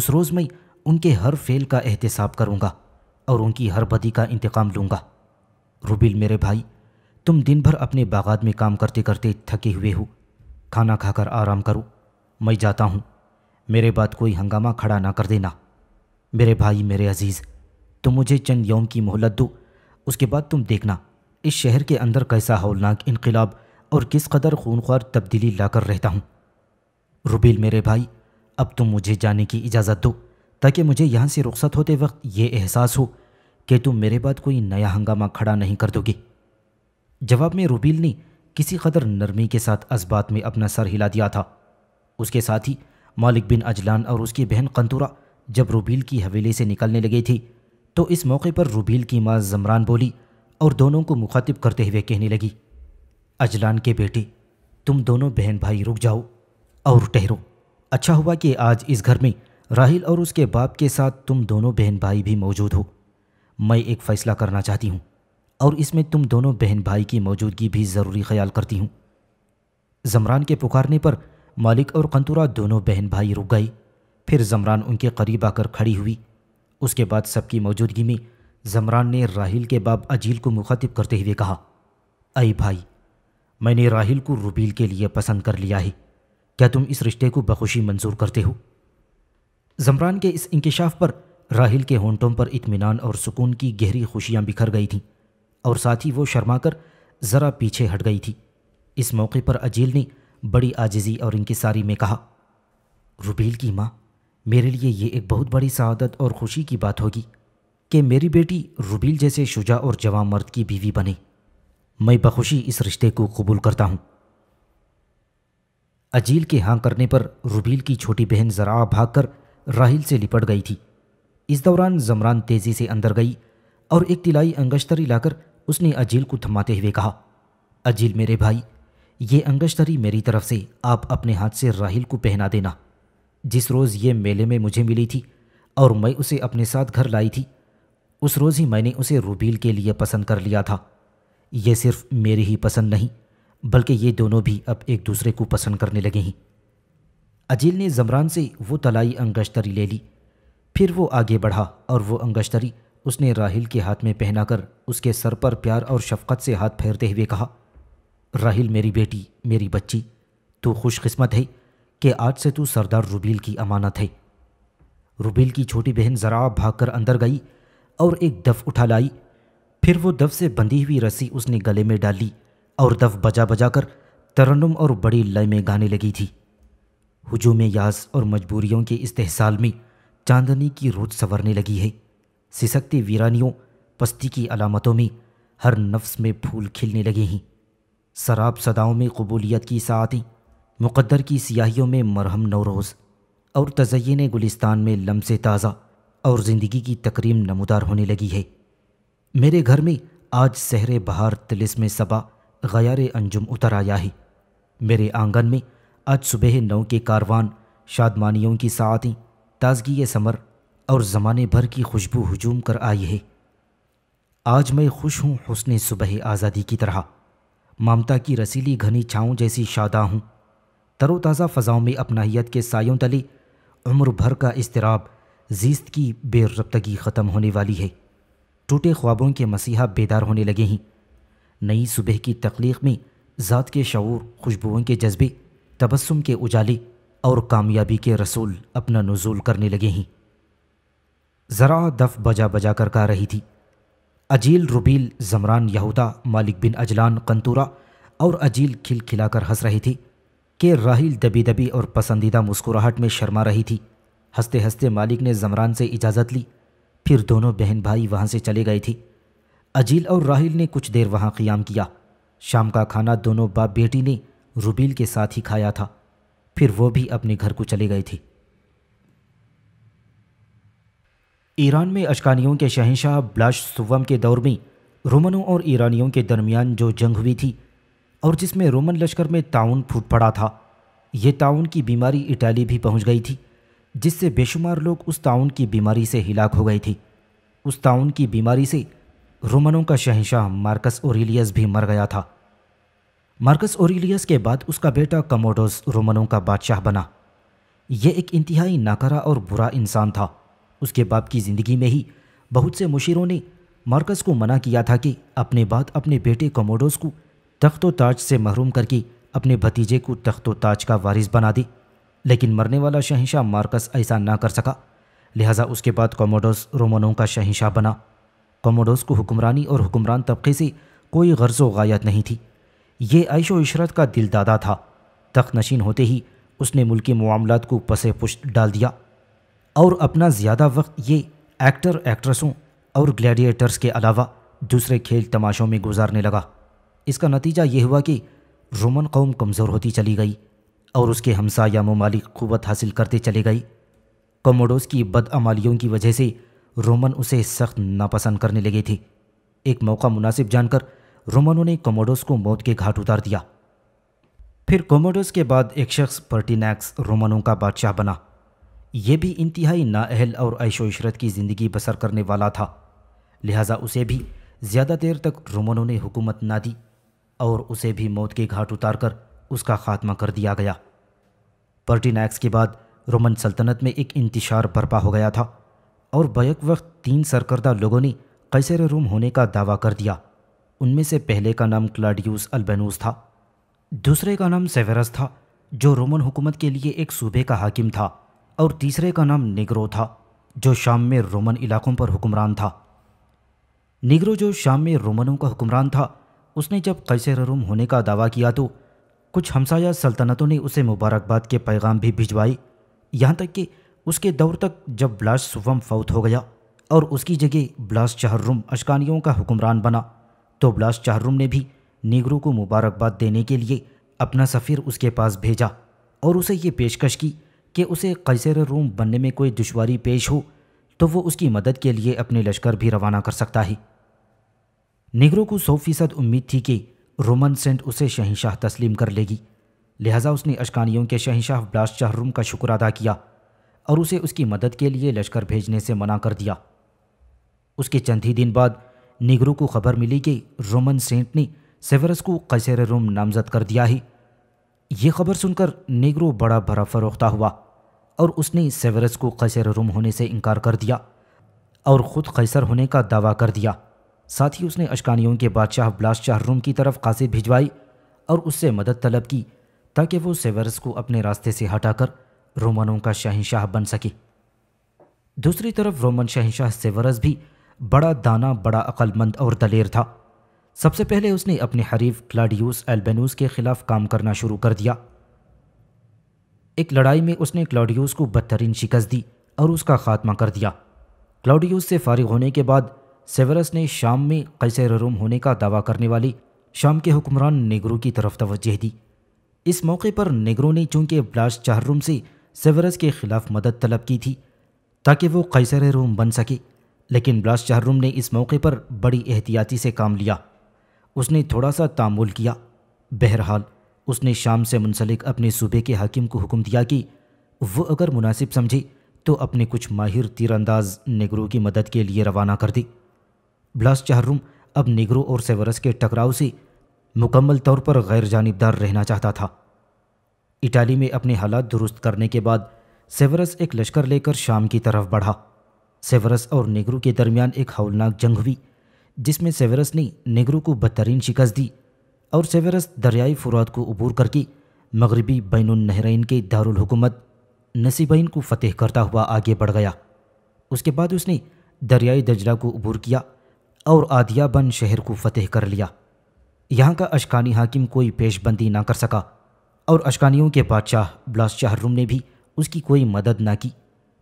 उस रोज़ मैं उनके हर फेल का एहतसाब करूँगा और उनकी हर बदी का इंतकाम लूँगा रुबिल मेरे भाई तुम दिन भर अपने बागात में काम करते करते थके हुए हो खाना खाकर आराम करो मैं जाता हूँ मेरे बाद कोई हंगामा खड़ा ना कर देना मेरे भाई मेरे अजीज़ तो मुझे चंद यौम की मोहलत दो उसके बाद तुम देखना इस शहर के अंदर कैसा हौलनाक इनकलाब और किस कदर खूनख्वार तब्दीली लाकर रहता हूँ रुबील मेरे भाई अब तुम मुझे जाने की इजाज़त दो ताकि मुझे यहाँ से रुख्सत होते वक्त ये एहसास हो कि तुम मेरे बाद कोई नया हंगामा खड़ा नहीं कर दोगे जवाब में रुबील ने किसी कदर नरमी के साथ असबात में अपना सर हिला दिया था उसके साथ ही मालिक बिन अजलान और उसकी बहन कंतूरा जब रुबील की हवेली से निकलने लगे थी तो इस मौके पर रुबील की माँ जमरान बोली और दोनों को मुखातिब करते हुए कहने लगी अजलान के बेटे तुम दोनों बहन भाई रुक जाओ और ठहरो अच्छा हुआ कि आज इस घर में राहिल और उसके बाप के साथ तुम दोनों बहन भाई भी मौजूद हो मैं एक फ़ैसला करना चाहती हूँ और इसमें तुम दोनों बहन भाई की मौजूदगी भी ज़रूरी ख्याल करती हूँ जमरान के पुकारने पर मालिक और कंतुरा दोनों बहन भाई रुक गई फिर जमरान उनके करीब आकर खड़ी हुई उसके बाद सबकी मौजूदगी में जमरान ने राहिल के बाप अजील को मुखातिब करते हुए कहा अय भाई मैंने राहिल को रुबील के लिए पसंद कर लिया है क्या तुम इस रिश्ते को बखुशी मंजूर करते हो जमरान के इस इंकशाफ पर राहिल के होंटों पर इतमान और सुकून की गहरी खुशियाँ बिखर गई थीं और साथ ही वो शर्मा कर ज़रा पीछे हट गई थी इस मौके पर अजील ने बड़ी आजिज़ी और इनकी सारी में कहा रुबील की माँ मेरे लिए ये एक बहुत बड़ी सआदत और खुशी की बात होगी कि मेरी बेटी रुबील जैसे शुजा और जवान मर्द की बीवी बने मैं बखुशी इस रिश्ते को कबूल करता हूँ अजील के हाँ करने पर रुबील की छोटी बहन ज़रा भागकर राहिल से लिपट गई थी इस दौरान जमरान तेज़ी से अंदर गई और एक तिलाई अंगश्तरी लाकर उसने अजील को थमाते हुए कहा अजील मेरे भाई ये अंगश्तरी मेरी तरफ से आप अपने हाथ से राहिल को पहना देना जिस रोज़ ये मेले में मुझे मिली थी और मैं उसे अपने साथ घर लाई थी उस रोज़ ही मैंने उसे रूबील के लिए पसंद कर लिया था ये सिर्फ मेरी ही पसंद नहीं बल्कि ये दोनों भी अब एक दूसरे को पसंद करने लगे हैं अजील ने जमरान से वो तलाई अंगश्तरी ले ली फिर वो आगे बढ़ा और वो अंगश्तरी उसने राहिल के हाथ में पहनाकर उसके सर पर प्यार और शफकत से हाथ फेरते हुए कहा राहिल मेरी बेटी मेरी बच्ची तू खुशकिस्मत है कि आज से तू सरदार रुबील की अमानत है रुबील की छोटी बहन ज़रा भागकर अंदर गई और एक दफ उठा लाई फिर वो दफ से बंधी हुई रस्सी उसने गले में डाली और दफ बजा बजा कर तरन्नुम और बड़ी लय में गाने लगी थी हजूम यास और मजबूरियों के इस्तेसाल में चांदनी की रोज संवरने लगी है सिसकती वीरानियों पस्ती की अलामतों में हर नफ्स में फूल खिलने लगे हैं शराब सदाओं में कबूलियत की साथें मुकद्दर की सियाहियों में मरहम नौरोज़ और तजयन गुलिस्तान में लम्से ताज़ा और ज़िंदगी की तकरीम नमदार होने लगी है मेरे घर में आज सहरे बहार तिलिस में सबा गयार अंजुम उतर आया है मेरे आंगन में आज सुबह नौ के कारवान शादमानियों की सातें ताजगी समर और ज़माने भर की खुशबू हजूम कर आई है आज मैं खुश हूँ हुसन सुबह आज़ादी की तरह ममता की रसीली घनी छाऊँ जैसी शादा हूँ तरोताज़ा फ़ज़ाओं में अपनाहियत के सायों तले उम्र भर का इसतराब जीस्त की बेरबतगी ख़त्म होने वाली है टूटे ख्वाबों के मसीहा बेदार होने लगे हैं नई सुबह की तख्लीक में ज़ात के शूर खुशबुओं के जज्बे तबस्सुम के उजाले और कामयाबी के रसूल अपना नजूल करने लगे हैं ज़रा दफ बजा बजा कर गा रही थी अजील रुबील जमरान यहूदा मालिक बिन अजलान कंतूरा और अजील खिलखिलाकर हंस रहे थे कि राहिल दबी दबी और पसंदीदा मुस्कुराहट में शर्मा रही थी हंसते हंसते मालिक ने जमरान से इजाज़त ली फिर दोनों बहन भाई वहाँ से चले गए थे अजील और राहिल ने कुछ देर वहाँ क़याम किया शाम का खाना दोनों बाप बेटी ने रुबील के साथ ही खाया था फिर वो भी अपने घर को चले गए थे ईरान में अशकानियों के शहनशाह ब्लाश सुवम के दौर में रोमनों और ईरानियों के दरमियान जो जंग हुई थी और जिसमें रोमन लश्कर में ताउन फूट पड़ा था यह ताउन की बीमारी इटाली भी पहुंच गई थी जिससे बेशुमार लोग उस ताउन की बीमारी से हिलाक हो गई थी उस ताउन की बीमारी से रोमनों का शहंशाह मार्कस ओरिलियस भी मर गया था मार्कस ओरिलियस के बाद उसका बेटा कमोडोस रोमनों का बादशाह बना यह एक इंतहाई नाकारा और बुरा इंसान था उसके बाप की ज़िंदगी में ही बहुत से मुशीरों ने मार्कस को मना किया था कि अपने बाद अपने बेटे कमोडोस को तख्त ताज से महरूम करके अपने भतीजे को तख्त ताज का वारिस बना दी लेकिन मरने वाला शहंशाह मार्कस ऐसा ना कर सका लिहाजा उसके बाद कॉमोडोस रोमनों का शहंशाह बना कॉमोडोस को हुक्मरानी और हुक्मरान तबके से कोई गर्ज गायत नहीं थी ये ऐशो इशरत का दिलदादा था तख्त नशीन होते ही उसने मुल्की मामलत को पसे पुश्त डाल दिया और अपना ज़्यादा वक्त ये एक्टर एक्ट्रेसों और ग्लैडिएटर्स के अलावा दूसरे खेल तमाशों में गुजारने लगा इसका नतीजा ये हुआ कि रोमन कौम कमज़ोर होती चली गई और उसके हमसाया ममालिक क़वत हासिल करते चले गई कमोडोस की बदअमालियों की वजह से रोमन उसे सख्त नापसंद करने लगे थे एक मौका मुनासिब जानकर रोमनों ने कमोडोस को मौत के घाट उतार दिया फिर कोमोडोस के बाद एक शख्स पर्टिनैक्स रोमनों का बादशाह बना यह भी इंतहाई नाअहल और ऐशो इशरत की ज़िंदगी बसर करने वाला था लिहाजा उसे भी ज़्यादा देर तक रोमनों ने हुकूमत ना दी और उसे भी मौत के घाट उतारकर उसका खात्मा कर दिया गया पर्टिनैक्स के बाद रोमन सल्तनत में एक इंतशार बर्पा हो गया था और बैक वक्त तीन सरकर्दा लोगों ने कैसर रूम होने का दावा कर दिया उनमें से पहले का नाम क्लाडियूस अल्बेनूस था दूसरे का नाम सेवेरस था जो रोमन हुकूमत के लिए एक सूबे का हाकिम था और तीसरे का नाम निगरो था जो शाम में रोमन इलाकों पर हुक्मरान था निगरो जो शाम में रोमनों का हुक्मरान था उसने जब कैसर रूम होने का दावा किया तो कुछ हमसाया सल्तनतों ने उसे मुबारकबाद के पैगाम भी भिजवाए यहाँ तक कि उसके दौर तक जब ब्लास्ट सुफम फौत हो गया और उसकी जगह ब्लास चहर्रुम अशकानियों का हुक्मरान बना तो ब्लास चाहरुम ने भी नेगरू को मुबारकबाद देने के लिए अपना सफ़ीर उसके पास भेजा और उसे ये पेशकश की कि उसे कैसर रूम बनने में कोई दुशारी पेश हो तो वो उसकी मदद के लिए अपने लश्कर भी रवाना कर सकता है निगरों को सौ फीसद उम्मीद थी कि रोमन सेंट उसे शहनशाह तस्लीम कर लेगी लिहाजा उसने अशकानियों के शहनशाह ब्लास्ट शाहरुम का शुक्र अदा किया और उसे उसकी मदद के लिए लश्कर भेजने से मना कर दिया उसके चंद ही दिन बाद निगरों को खबर मिली कि रोमन सेंट ने सेवरस को कैसर रोम नामजद कर दिया है ये खबर सुनकर निगरू बड़ा भरा फरोख्ता हुआ और उसने सेवरस को कैसेर रोम होने से इनकार कर दिया और ख़ुद कैसर होने का दावा कर दिया साथ ही उसने अशकानियों के बादशाह ब्लास्टशाह रूम की तरफ कासिद भिजवाई और उससे मदद तलब की ताकि वो सेवरस को अपने रास्ते से हटाकर रोमनों का शहनशाह बन सके दूसरी तरफ रोमन शहनशाह सेवरस भी बड़ा दाना बड़ा अक्लमंद और दलेर था सबसे पहले उसने अपने हरीफ क्लाडियोस एल्बेनूस के खिलाफ काम करना शुरू कर दिया एक लड़ाई में उसने क्लाडियोस को बदतरीन शिकस्त दी और उसका खात्मा कर दिया क्लाडियोस से फारिग होने के बाद सेवरस ने शाम में कैसे रूम होने का दावा करने वाले शाम के हुक्मरान नेगरो की तरफ तवज्जह दी इस मौके पर नेगरू ने चूंकि ब्लास्ट चाहरूम से सेवरस के खिलाफ मदद तलब की थी ताकि वो कैसर रूम बन सके लेकिन ब्लास्ट चाहरूम ने इस मौके पर बड़ी एहतियाती से काम लिया उसने थोड़ा सा तामुल किया बहरहाल उसने शाम से मुंसलिक अपने सूबे के हाकिम को हुक्म दिया कि वो अगर मुनासिब समझे तो अपने कुछ माहिर तीरंदाज नेगरो की मदद के लिए रवाना कर दी ब्लास चाहरुम अब निगरो और सेवरस के टकराव से मुकम्मल तौर पर गैर जानबदार रहना चाहता था इटाली में अपने हालात दुरुस्त करने के बाद सेवरस एक लश्कर लेकर शाम की तरफ बढ़ा सेवरस और नेगरू के दरमियान एक हौलनाक जंग हुई जिसमें सेवरस ने नेगरू को बदतरीन शिकस्त दी और सेवरस दरियाई फुरात को अबूर करके मगरबी बैन नहरीन के दारकूमत नसीबैन को फतेह करता हुआ आगे बढ़ गया उसके बाद उसने दरियाई दजरा को अबूर किया और आदियाबन शहर को फतेह कर लिया यहाँ का अशकानी हाकिम कोई पेशबंदी ना कर सका और अशकानियों के बादशाह ब्लास शाहरुम ने भी उसकी कोई मदद ना की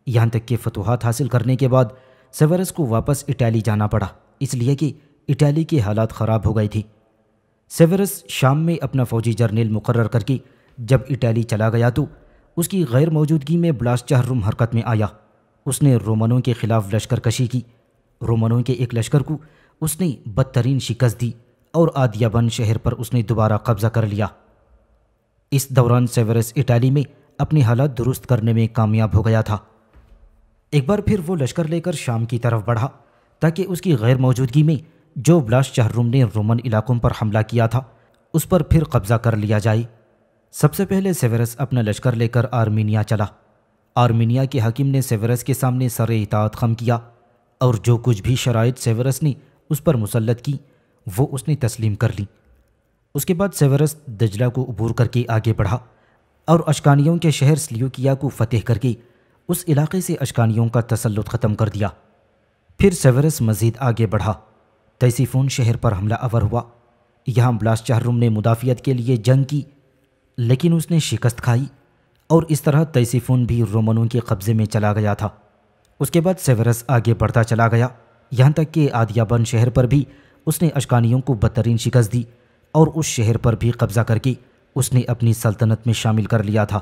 यहाँ तक कि फतूहत हासिल करने के बाद सेवरस को वापस इटली जाना पड़ा इसलिए कि इटाली के हालात ख़राब हो गई थी सेवरस शाम में अपना फ़ौजी जर्नेल मुकर करके जब इटैली चला गया तो उसकी गैर मौजूदगी में ब्लास चाहरुम हरकत में आया उसने रोमनों के ख़िलाफ़ लश्कर कशी की रोमनों के एक लश्कर को उसने बदतरीन शिकस्त दी और आदियाबन शहर पर उसने दोबारा कब्जा कर लिया इस दौरान सेवरस इटाली में अपनी हालत दुरुस्त करने में कामयाब हो गया था एक बार फिर वो लश्कर लेकर शाम की तरफ बढ़ा ताकि उसकी गैर मौजूदगी में जो ब्लास शाहरुम ने रोमन इलाकों पर हमला किया था उस पर फिर कब्जा कर लिया जाए सबसे पहले सेवरस अपना लश्कर लेकर आर्मीनिया चला आर्मीनिया के हकीम ने सेवरस के सामने सर इतात खम किया और जो कुछ भी शराइ सेवरस ने उस पर मुसलत की वो उसने तस्लीम कर ली उसके बाद सेवरस दजला को अबूर करके आगे बढ़ा और अशकानियों के शहर स्लियोकिया को फतेह करके उस इलाके से अशकानियों का तसलुत ख़त्म कर दिया फिर सेवरस मज़ीद आगे बढ़ा तैसीफोन शहर पर हमला अवर हुआ यहाँ ब्लास चाहरुम ने मुदाफ़ियत के लिए जंग की लेकिन उसने शिकस्त खाई और इस तरह तैसीफोन भी रोमनों के कब्ज़े में चला गया था उसके बाद सेवरस आगे बढ़ता चला गया यहाँ तक कि आदियाबन शहर पर भी उसने अशकानियों को बदतरीन शिकस्त दी और उस शहर पर भी कब्जा करके उसने अपनी सल्तनत में शामिल कर लिया था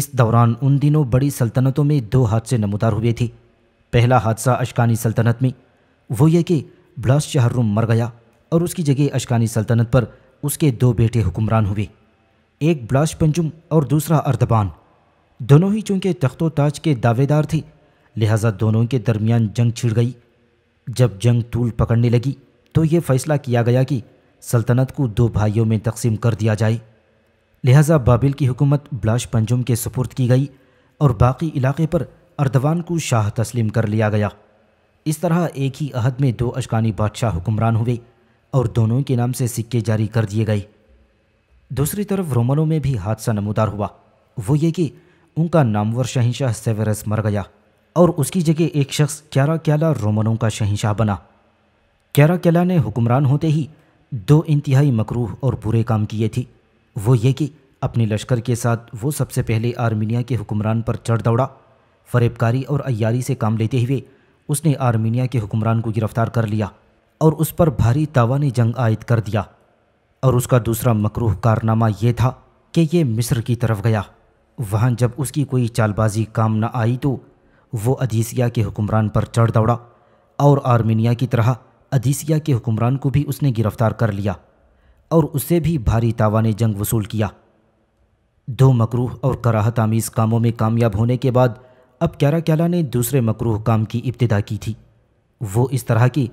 इस दौरान उन दिनों बड़ी सल्तनतों में दो हादसे नमदार हुए थे पहला हादसा अशकानी सल्तनत में वो ये कि ब्लास शहरुम मर गया और उसकी जगह अशकानी सल्तनत पर उसके दो बेटे हुक्मरान हुए एक ब्लास पंजुम और दूसरा अर्दबान दोनों ही चूंकि तख्तो ताज के दावेदार थे लिहाजा दोनों के दरमियान जंग छिड़ गई जब जंग तूल पकड़ने लगी तो ये फैसला किया गया कि सल्तनत को दो भाइयों में तकसीम कर दिया जाए लिहाजा बाबिल की हुकूमत ब्लाश पंजुम के सपुर्द की गई और बाकी इलाके पर अर्दवान को शाह तस्लीम कर लिया गया इस तरह एक ही अहद में दो अशकानी बादशाह हुक्मरान हुए और दोनों के नाम से सिक्के जारी कर दिए गए दूसरी तरफ रोमनों में भी हादसा नमोदार हुआ वो ये कि उनका नामवर शहनशाह सेवेरस मर गया और उसकी जगह एक शख्स क्यारा क्याला रोमनों का शहनशाह बना क्यारा क्याला ने हुक्मरान होते ही दो इंतहाई मकरूह और बुरे काम किए थे वो ये कि अपने लश्कर के साथ वो सबसे पहले आर्मीनिया के हुक्मरान पर चढ़ दौड़ा फरेबकारी और अयारी से काम लेते हुए उसने आर्मीनिया के हुक्मरान को गिरफ्तार कर लिया और उस पर भारी तावान जंग आयद कर दिया और उसका दूसरा मकरूह कारनामा ये था कि ये मिस्र की तरफ गया वहाँ जब उसकी कोई चालबाजी काम न आई तो वो अधीसिया के हुक्मरान पर चढ़ दौड़ा और आर्मीनिया की तरह अधीसिया के हुक्मरान को भी उसने गिरफ्तार कर लिया और उससे भी भारी तावान जंग वसूल किया दो मकरूह और कराहत आमीज़ कामों में कामयाब होने के बाद अब कैरा कैला ने दूसरे मकरूह काम की इब्तदा की थी वो इस तरह की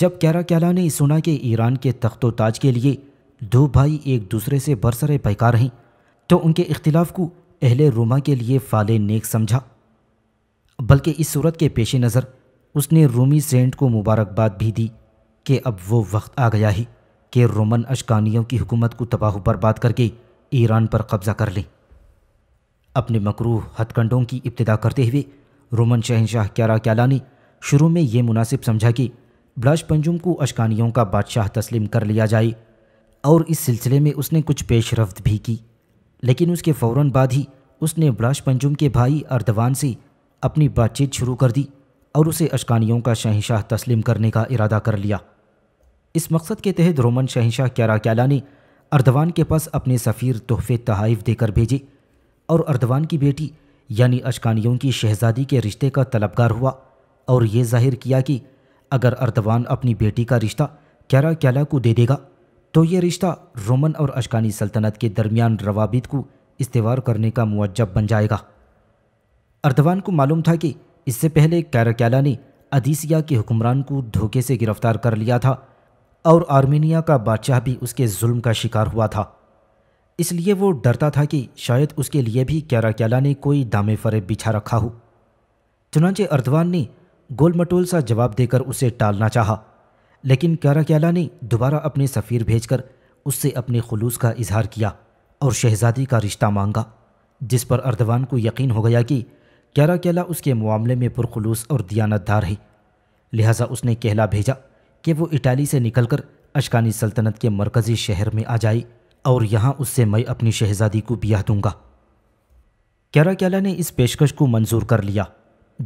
जब कैरा क्याला ने सुना कि ईरान के तख्तो ताज के लिए दो भाई एक दूसरे से बरसरे पैकार हैं तो उनके इख्तिलाफ़ को अहले रोमा के लिए फ़ाल नेक समझा बल्कि इस सूरत के पेश नज़र उसने रोमी सेंट को मुबारकबाद भी दी कि अब वो वक्त आ गया ही कि रोमन अशकानियों की हुकूमत को तबाह बर्बाद करके ईरान पर कब्ज़ा कर लें अपने मकरू हथकंडों की इब्तदा करते हुए रोमन शहनशाह क्यारा ने शुरू में ये मुनासिब समझा कि ब्लाश पंजुम को अशकानियों का बादशाह तस्लीम कर लिया जाए और इस सिलसिले में उसने कुछ पेशरफ भी की लेकिन उसके फ़ौर बाद ही उसने ब्राश पंजुम के भाई अर्दवान से अपनी बातचीत शुरू कर दी और उसे अशकानियों का शहनशाह तस्लीम करने का इरादा कर लिया इस मकसद के तहत रोमन शहनशाह क्याला ने अर्दवान के पास अपने सफ़ीर तोहफे तहाइफ देकर भेजे और अर्दवान की बेटी यानी अशकानियों की शहजादी के रिश्ते का तलबगार हुआ और ये जाहिर किया कि अगर अर्दवान अपनी बेटी का रिश्ता क्यारा क्याला को दे देगा तो ये रिश्ता रोमन और अशकानी सल्तनत के दरमियान रवाबित को इस्तेवार करने का मुआजब बन जाएगा अर्दवान को मालूम था कि इससे पहले कैरक्याला ने अदीसिया के हुक्मरान को धोखे से गिरफ्तार कर लिया था और आर्मेनिया का बादशाह भी उसके जुल्म का शिकार हुआ था इसलिए वो डरता था कि शायद उसके लिए भी कैराक्याला ने कोई दामे फरेब बिछा रखा हो चुनाचे अर्दवान ने गोलमटोल सा जवाब देकर उसे टालना चाहा लेकिन क्याला ने दोबारा अपने सफ़ीर भेजकर उससे अपने खलूस का इजहार किया और शहज़ादी का रिश्ता मांगा जिस पर अर्दवान को यकीन हो गया कि क्याराक्याला उसके मामले में पुरखलूस और दियानतदार है लिहाजा उसने कहला भेजा कि वो इटाली से निकलकर अशकानी सल्तनत के मरकज़ी शहर में आ जाए और यहाँ उससे मैं अपनी शहज़ादी को ब्याह दूंगा क्याराक्याला ने इस पेशकश को मंजूर कर लिया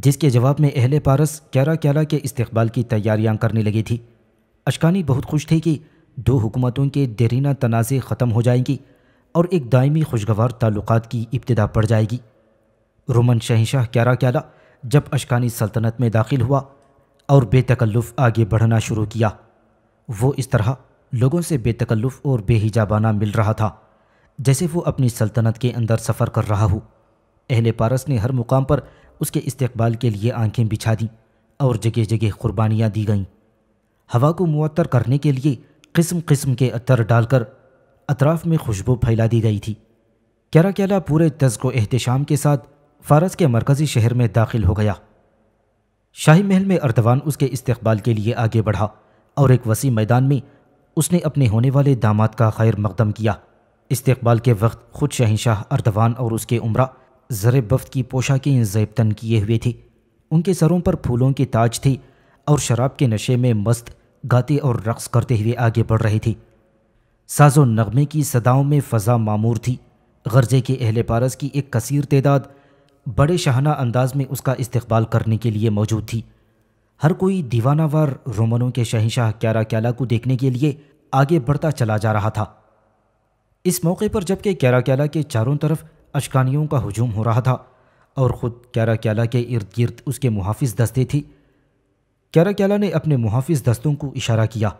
जिसके जवाब में अहल पारस क्याराक्याला के इस्तबाल की तैयारियाँ करने लगी थी अशकानी बहुत खुश थे कि दो हुकूमतों के देरीना तनाज़े ख़त्म हो जाएंगी और एक दायमी खुशगवार ताल्लुक की इब्तदा पड़ जाएगी रोमन शहनशाह क्यारा क्याला जब अशकानी सल्तनत में दाखिल हुआ और बेतकल्लुफ़ आगे बढ़ना शुरू किया वो इस तरह लोगों से बेतकल्लुफ़ और बेहिजाबाना मिल रहा था जैसे वो अपनी सल्तनत के अंदर सफ़र कर रहा हो अहल पारस ने हर मुकाम पर उसके इस्तबाल के लिए आंखें बिछा दी और जगह जगह कुर्बानियाँ दी गईं हवा को मुअत्तर करने के लिए किस्म किस्म के अतर डालकर अतराफ में खुशबू फैला दी गई थी क्यारा क्याला पूरे तज्को एहतशाम के साथ फारस के मरकज़ी शहर में दाखिल हो गया शाही महल में अर्दवान उसके इस्तबाल के लिए आगे बढ़ा और एक वसी मैदान में उसने अपने होने वाले दामाद का खैर मकदम किया इस्तबाल के वक्त खुद शहनशाह अर्दवान और उसके उमरा ज़र बफ्त की पोशाकें जैबतन किए हुए थे उनके सरों पर फूलों के ताज थे और शराब के नशे में मस्त गाते और रक्स करते हुए आगे बढ़ रही थी साजो नगमे की सदाओं में फ़जा मामूर थी गर्जे के अहल पारस की एक कसीर तदाद बड़े शहाना अंदाज में उसका इस्तबाल करने के लिए मौजूद थी हर कोई दीवानावार रोमनों के शहनशाह क्यारा क्याला को देखने के लिए आगे बढ़ता चला जा रहा था इस मौके पर जबकि क्यारा क्याला के चारों तरफ अशकानियों का हजूम हो रहा था और ख़ुद क्यारा क्याला के इर्द गिर्द उसके मुहाफ़ दस्ते थी क्यारा ने अपने मुहाफिज दस्तों को इशारा किया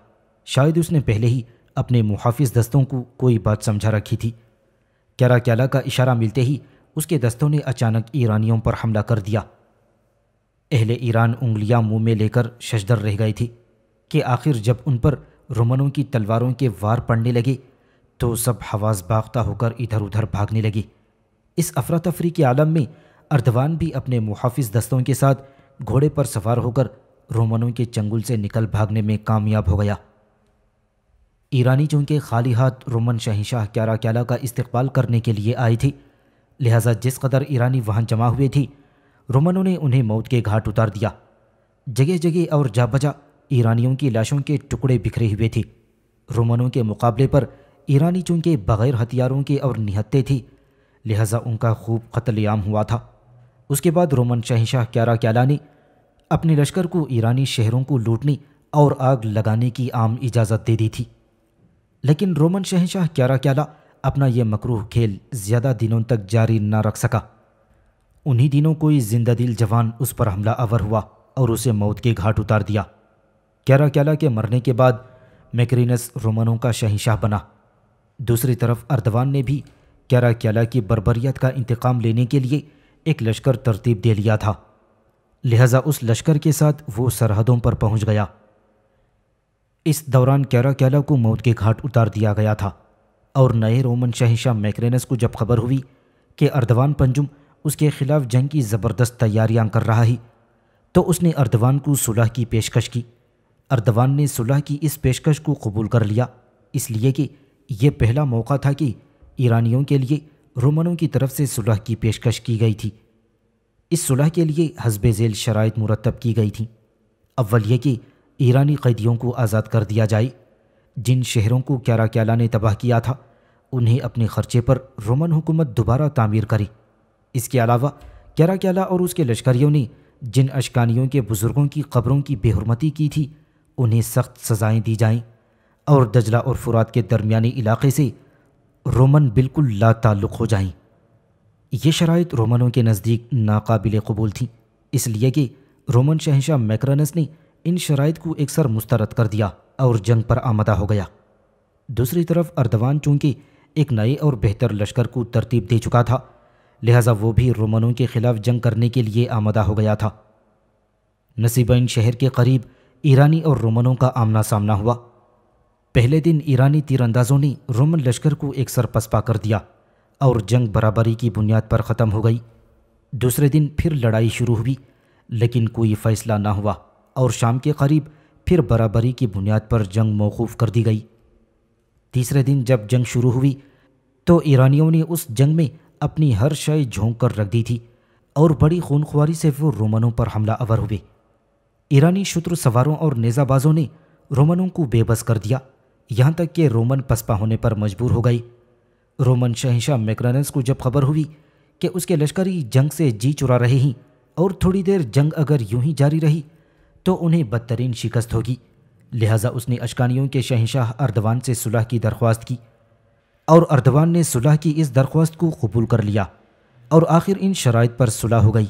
शायद उसने पहले ही अपने मुहाफ़ दस्तों को कोई बात समझा रखी थी क्यारा का इशारा मिलते ही उसके दस्तों ने अचानक ईरानियों पर हमला कर दिया अहले ईरान उंगलियां मुंह में लेकर शशदर रह गई थी कि आखिर जब उन पर रोमनों की तलवारों के वार पड़ने लगे तो सब हवास बागता होकर इधर उधर भागने लगे इस अफरा तफरी के आलम में अर्धवान भी अपने मुहाफ़ दस्तों के साथ घोड़े पर सवार होकर रोमनों के चंगुल से निकल भागने में कामयाब हो गया ईरानी चूंकि खाली हाथ रोमन शहनशाह क्यारा क्याला का इस्तकबाल करने के लिए आई थी लिहाजा जिस कदर ईरानी वाहन जमा हुए थी रोमनों ने उन्हें मौत के घाट उतार दिया जगह जगह और जा बजा ईरानियों की लाशों के टुकड़े बिखरे हुए थे रोमनों के मुकाबले पर ईरानी चूंकि बग़ैर हथियारों के और निहत्ते थी लिहाजा उनका खूब कत्लेआम हुआ था उसके बाद रोमन शहनशाह क्यारा क्याला ने अपने लश्कर को ईरानी शहरों को लूटने और आग लगाने की आम इजाज़त दे दी थी लेकिन रोमन शहनशाह क्यारा क्याला अपना यह मकरूह खेल ज़्यादा दिनों तक जारी न रख सका उन्हीं दिनों कोई जिंदा दिल जवान उस पर हमला अवर हुआ और उसे मौत के घाट उतार दिया क्यारा क्याला के मरने के बाद मैकरीनस रोमनों का शहनशाह बना दूसरी तरफ अर्दवान ने भी क्यारा क्याला की बर्बरियत का इंतकाम लेने के लिए एक लश्कर तरतीब दे लिया था लिहाजा उस लश्कर के साथ वो सरहदों पर पहुंच गया इस दौरान कैरा कैला को मौत के घाट उतार दिया गया था और नए रोमन शहशाह मैक्रेनस को जब खबर हुई कि अर्दवान पंजुम उसके खिलाफ जंग की ज़बरदस्त तैयारियां कर रहा है तो उसने अर्दवान को सुलह की पेशकश की अर्दवान ने सुलह की इस पेशकश को कबूल कर लिया इसलिए कि यह पहला मौका था कि ईरानियों के लिए रोमनों की तरफ से सुलह की पेशकश की गई थी इस सुलह के लिए हजब झेल शराइ मुरतब की गई थी अव्वल यह कि ईरानी कैदियों को आज़ाद कर दिया जाए जिन शहरों को क्यारा क्याला ने तबाह किया था उन्हें अपने खर्चे पर रोमन हुकूमत दोबारा तामीर करी इसके अलावा क्यारा क्याला और उसके लश्करियों ने जिन अशकानियों के बुज़ुर्गों की खबरों की बेहरमती की थी उन्हें सख्त सज़ाएँ दी जाएँ और दजला और फुरात के दरमिया इलाके से रोमन बिल्कुल ला हो जाएँ ये शराइ रोमनों के नज़दीक नाकबिल कबूल थी इसलिए कि रोमन शहनशाह मैकरनस ने इन शराइ को एक सर मुस्तरद कर दिया और जंग पर आमदा हो गया दूसरी तरफ अर्दवान चूँकि एक नए और बेहतर लश्कर को तरतीब दे चुका था लिहाजा वो भी रोमनों के खिलाफ जंग करने के लिए आमदा हो गया था नसीबाइन शहर के करीब ईरानी और रोमनों का आमना सामना हुआ पहले दिन ईरानी तीरंदाजों ने रोमन लश्कर को एक सर पसपा कर दिया और जंग बराबरी की बुनियाद पर ख़त्म हो गई दूसरे दिन फिर लड़ाई शुरू हुई लेकिन कोई फ़ैसला ना हुआ और शाम के करीब फिर बराबरी की बुनियाद पर जंग मौकूफ़ कर दी गई तीसरे दिन जब जंग शुरू हुई तो ईरानियों ने उस जंग में अपनी हर शय झोंक कर रख दी थी और बड़ी खूनख्वारी से वो रोमनों पर हमला अवर हुए ईरानी शत्रु सवारों और नेज़ाबाजों ने रोमनों को बेबस कर दिया यहाँ तक कि रोमन पसपा होने पर मजबूर हो गई रोमन शहशाह मैक्रानस को जब खबर हुई कि उसके लश्करी जंग से जी चुरा रहे हैं और थोड़ी देर जंग अगर यूं ही जारी रही तो उन्हें बदतरीन शिकस्त होगी लिहाजा उसने अशकानियों के शहशाह अर्दवान से सुलह की दरख्वास्त की और अर्दवान ने सुलह की इस दरख्वास्त को कबूल कर लिया और आखिर इन शराइ पर सुलह हो गई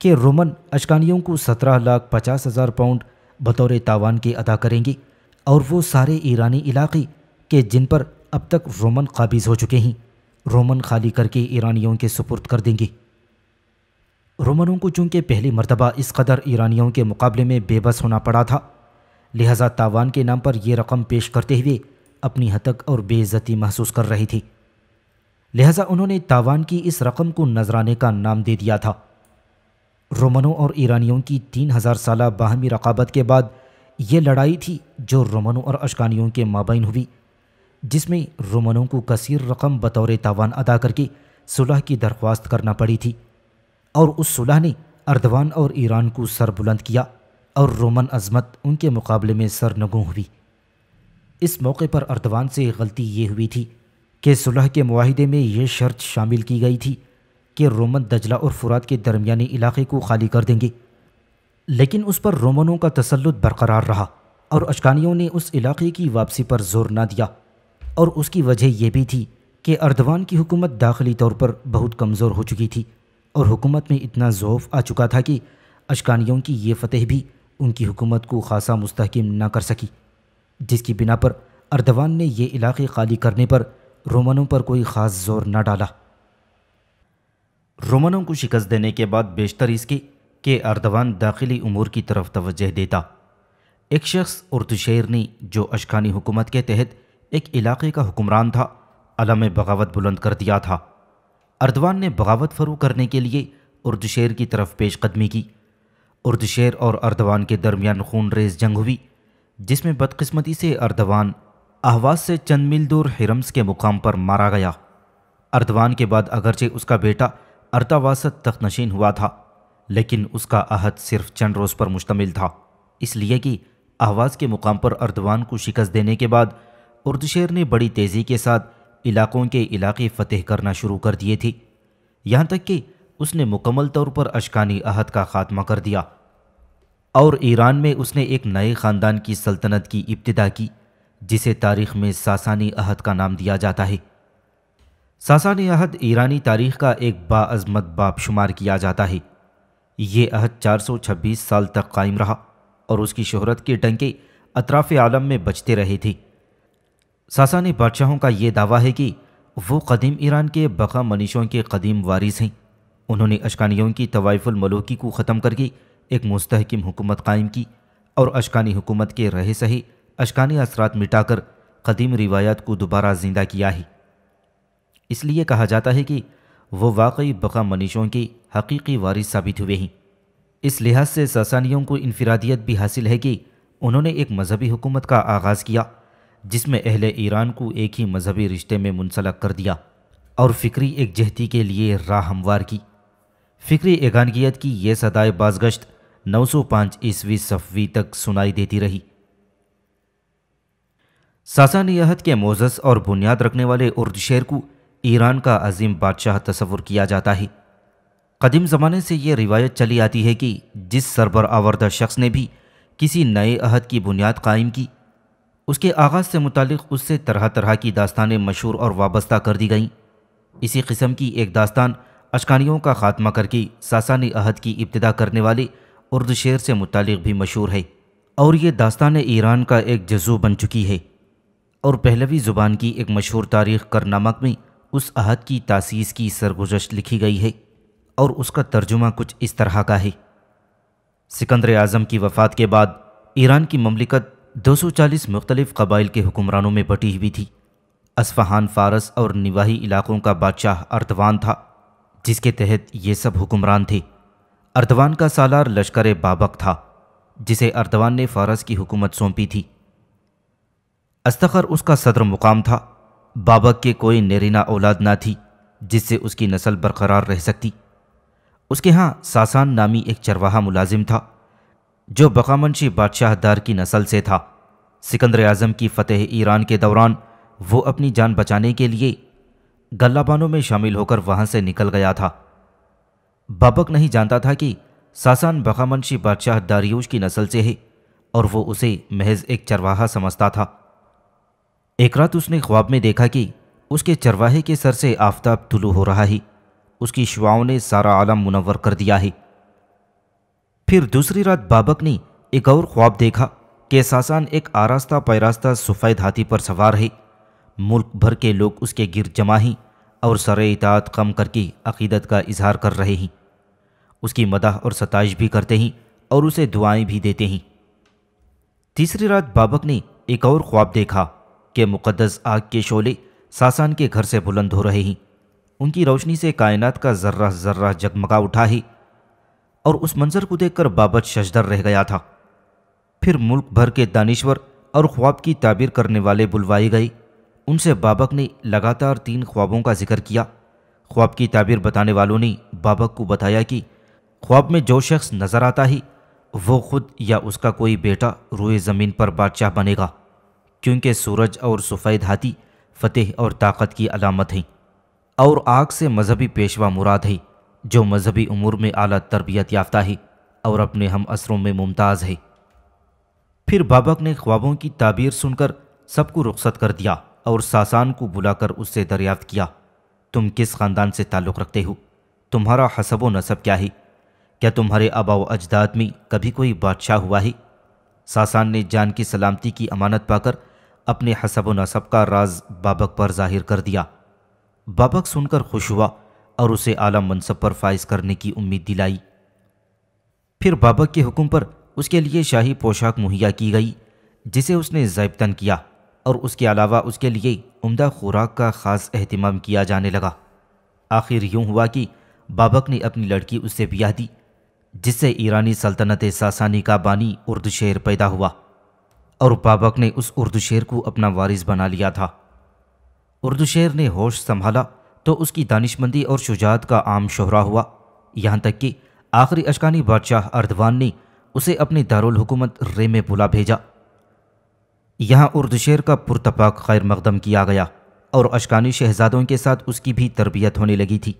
कि रोमन अशकानियों को सत्रह लाख पचास हज़ार पाउंड बतौर तावान के अदा करेंगे और वो सारे ईरानी इलाके के जिन पर अब तक रोमन काबिज़ हो चुके हैं रोमन खाली करके ईरानियों के सुपुर्द कर देंगे रोमनों को चूंकि पहली मरतबा इस कदर ईरानियों के मुकाबले में बेबस होना पड़ा था लिहाजा तावान के नाम पर यह रकम पेश करते हुए अपनी हतक और बेइज्जती महसूस कर रही थी लिहाजा उन्होंने तावान की इस रकम को नजराने का नाम दे दिया था रोमनों और ईरानियों की तीन हज़ार साल बाहमी रकाबत के बाद ये लड़ाई थी जो रोमनों और अशकानियों के माबेन हुई जिसमें रोमनों को कसीर रकम बतौर तावान अदा करके सुलह की दरख्वास्त करना पड़ी थी और उस सुलह ने अर्दवान और ईरान को सर बुलंद किया और रोमन अजमत उनके मुकाबले में सरनगों हुई इस मौके पर अर्दवान से गलती ये हुई थी कि सुलह के माहदे में यह शर्त शामिल की गई थी कि रोमन दजला और फुरात के दरमियानी इलाके को खाली कर देंगे लेकिन उस पर रोमनों का तसलुत बरकरार रहा और अशकानियों ने उस इलाके की वापसी पर जोर ना दिया और उसकी वजह यह भी थी कि अर्धवान की हुकूमत दाखिली तौर पर बहुत कमज़ोर हो चुकी थी और हुकूमत में इतना जोफ आ चुका था कि अशकानियों की ये फ़तेह भी उनकी हुकूमत को खासा मुस्तकम ना कर सकी जिसकी बिना पर अर्धवान ने यह इलाके खाली करने पर रोमनों पर कोई ख़ास जोर न डाला रोमनों को शिकस्त देने के बाद बेशतर इसके कि अर्धवान दाखिली उमूर की तरफ तवज्जह देता एक शख्स उर्दुशेर ने जो अशकानी हुकूमत के तहत एक इलाके का हुक्मरान था अलम बगावत बुलंद कर दिया था अर्दवान ने बगावत फरू करने के लिए उर्दशेर की तरफ पेशकदमी की उर्दशेर और अर्दवान के दरमियान खून रेज जंग हुई जिसमें बदकस्मती से अर्दवान अहवाज से चंद मील दूर हिरम्स के मुकाम पर मारा गया अर्दवान के बाद अगरचे उसका बेटा अर्तावासत तख्तनशीन हुआ था लेकिन उसका अहद सिर्फ चंद रोज़ पर मुश्तमिल था इसलिए कि अहवाज़ के मुकाम पर अर्दवान को शिकस्त देने के बाद उर्दशेर ने बड़ी तेज़ी के साथ इलाकों के इलाके फ़तेह करना शुरू कर दिए थे यहाँ तक कि उसने मुकम्मल तौर पर अशकानी अहद का खात्मा कर दिया और ईरान में उसने एक नए ख़ानदान की सल्तनत की इब्तदा की जिसे तारीख़ में सासानी अहद का नाम दिया जाता है सासानी अहद ईरानी तारीख़ का एक बाज़मत बाप शुमार किया जाता है ये अहद 426 साल तक कायम रहा और उसकी शहरत के डंके अतराफ़ आलम में बचते रहे थे सासानी बादशाहों का ये दावा है कि वो कदीम ईरान के बका मनीषों के कदीम वारिस हैं उन्होंने अशकानियों की तवाइफुलमलूकी को ख़त्म करके एक मुस्तकम हुकूमत कायम की और अशकानी हुकूमत के रहे सही अशकानी असरात मिटाकर कदीम रिवायात को दोबारा ज़िंदा किया है इसलिए कहा जाता है कि वो वाकई बका मनीषों के हकीकी वारिस साबित हुए हैं इस लिहाज से सासानियों को इनफरादियत भी हासिल है कि उन्होंने एक मजहबी हुकूमत का आगाज़ किया जिसमें अहल ईरान को एक ही मजहबी रिश्ते में मुंसलक कर दिया और फ़िक्री एक जहती के लिए राह हमवार की फ़िक्री एगानगीत की यह सदाए बाजगश्त 905 ईस्वी सफ़वी तक सुनाई देती रही सासानियाहत के मोजस और बुनियाद रखने वाले उर्द शेर को ईरान का अजीम बादशाह तस्वुर किया जाता है कदीम ज़माने से ये रिवायत चली आती है कि जिस सरबर आवरदा शख्स ने भी किसी नए अहद की बुनियाद कायम की उसके आगाज़ से मुतक़ उससे तरह तरह की दास्तानें मशहूर और वाबस्ता कर दी गईं इसी किस्म की एक दास्तान अशकानियों का खात्मा करके सासानी अहद की इब्तदा करने वाले उर्द शेर से मुतक़ भी मशहूर है और ये दास्तान ईरान का एक जजू बन चुकी है और पहलवी ज़ुबान की एक मशहूर तारीख कर नामक में उस अहद की तासीस की सरगुजश लिखी गई है और उसका तर्जुमा कुछ इस तरह का है सिकंदर आज़म की वफ़ात के बाद ईरान की ममलिकत दो सौ चालीस मुख्तलिफ़ कबाइल के हुक्मरानों में बटी हुई थी असफहान फारस और निवाही इलाकों का बादशाह अर्दवान था जिसके तहत ये सब हुक्मरान थे अर्दवान का सालार लश्कर बाबक था जिसे अर्दवान ने फारस की हुकूमत सौंपी थी अस्तखर उसका सदर मुकाम था बाबक के कोई नेरीना औलाद ना थी जिससे उसकी नस्ल बरकरार रह सकती उसके यहाँ सासान नामी एक चरवाहा मुलाजिम था जो बकामंशी बादशाह दार की नस्ल से था सिकंदर आजम की फतेह ईरान के दौरान वो अपनी जान बचाने के लिए गल्लाबानों में शामिल होकर वहाँ से निकल गया था बाबक नहीं जानता था कि सासान बकामंशी बादशाह दारियूश की नस्ल से है और वो उसे महज एक चरवाहा समझता था एक रात उसने ख्वाब में देखा कि उसके चरवाहे के सर से आफ्ताब तुलू हो रहा है उसकी शुआओं ने सारा आलम मुनवर कर दिया है फिर दूसरी रात बाबक ने एक और ख्वाब देखा कि सासान एक आरास्ता पैरास्ता सफ़ेद हाथी पर सवार है मुल्क भर के लोग उसके गिर जमा हैं और सर इतात कम करके अकीदत का इजहार कर रहे हैं उसकी मदा और सताइश भी करते हैं और उसे दुआएं भी देते हैं तीसरी रात बाबक ने एक और ख्वाब देखा कि मुकदस आग के शोले सासान के घर से बुलंद हो रहे हैं उनकी रोशनी से कायनात का जर्रा जर्रा जगमगा उठा है और उस मंजर को देखकर बाबत शशदर रह गया था फिर मुल्क भर के दानिश्वर और ख्वाब की ताबीर करने वाले बुलवाए गए उनसे बाबक ने लगातार तीन ख्वाबों का जिक्र किया ख्वाब की ताबीर बताने वालों ने बाबक को बताया कि ख्वाब में जो शख्स नज़र आता ही वो खुद या उसका कोई बेटा रोए ज़मीन पर बादशाह बनेगा क्योंकि सूरज और सफ़ेद हाथी फतेह और ताकत की अलामत हैं और आग से मजहबी पेशवा मुराद है जो मजहबी उमूर में अली तरबियत याफ्ता है और अपने हम असरों में मुमताज़ है फिर बाबक ने ख्वाबों की ताबीर सुनकर सबको रुख्सत कर दिया और सासान को बुलाकर उससे दरियाफ्त किया तुम किस ख़ानदान से ताल्लुक़ रखते हो तुम्हारा हसब व नसब क्या है क्या तुम्हारे अबाव अजदाद में कभी कोई बादशाह हुआ है सासान ने जान की सलामती की अमानत पाकर अपने हसब व नसब का राज बाबक पर जाहिर कर दिया बाबक सुनकर खुश हुआ और उसे आला मनसब पर फाइज करने की उम्मीद दिलाई फिर बाबा के हुक्म पर उसके लिए शाही पोशाक मुहैया की गई जिसे उसने जैबतन किया और उसके अलावा उसके लिए उम्दा खुराक का ख़ास अहतमाम किया जाने लगा आखिर यूँ हुआ कि बाबक ने अपनी लड़की उससे ब्याह दी जिससे ईरानी सल्तनत सासानी का बानी उर्द शेर पैदा हुआ और बाबक ने उस उर्द शेर को अपना वारिस बना लिया था उर्द शेर ने होश संभाला तो उसकी दानिशमंदी और शुजात का आम शोहरा हुआ यहाँ तक कि आखिरी अशकानी बादशाह अर्धवान ने उसे अपनी दारुलकूमत रे में बुला भेजा यहाँ उर्दशेर का पुरतपाक खैर मकदम किया गया और अशकानी शहजादों के साथ उसकी भी तरबियत होने लगी थी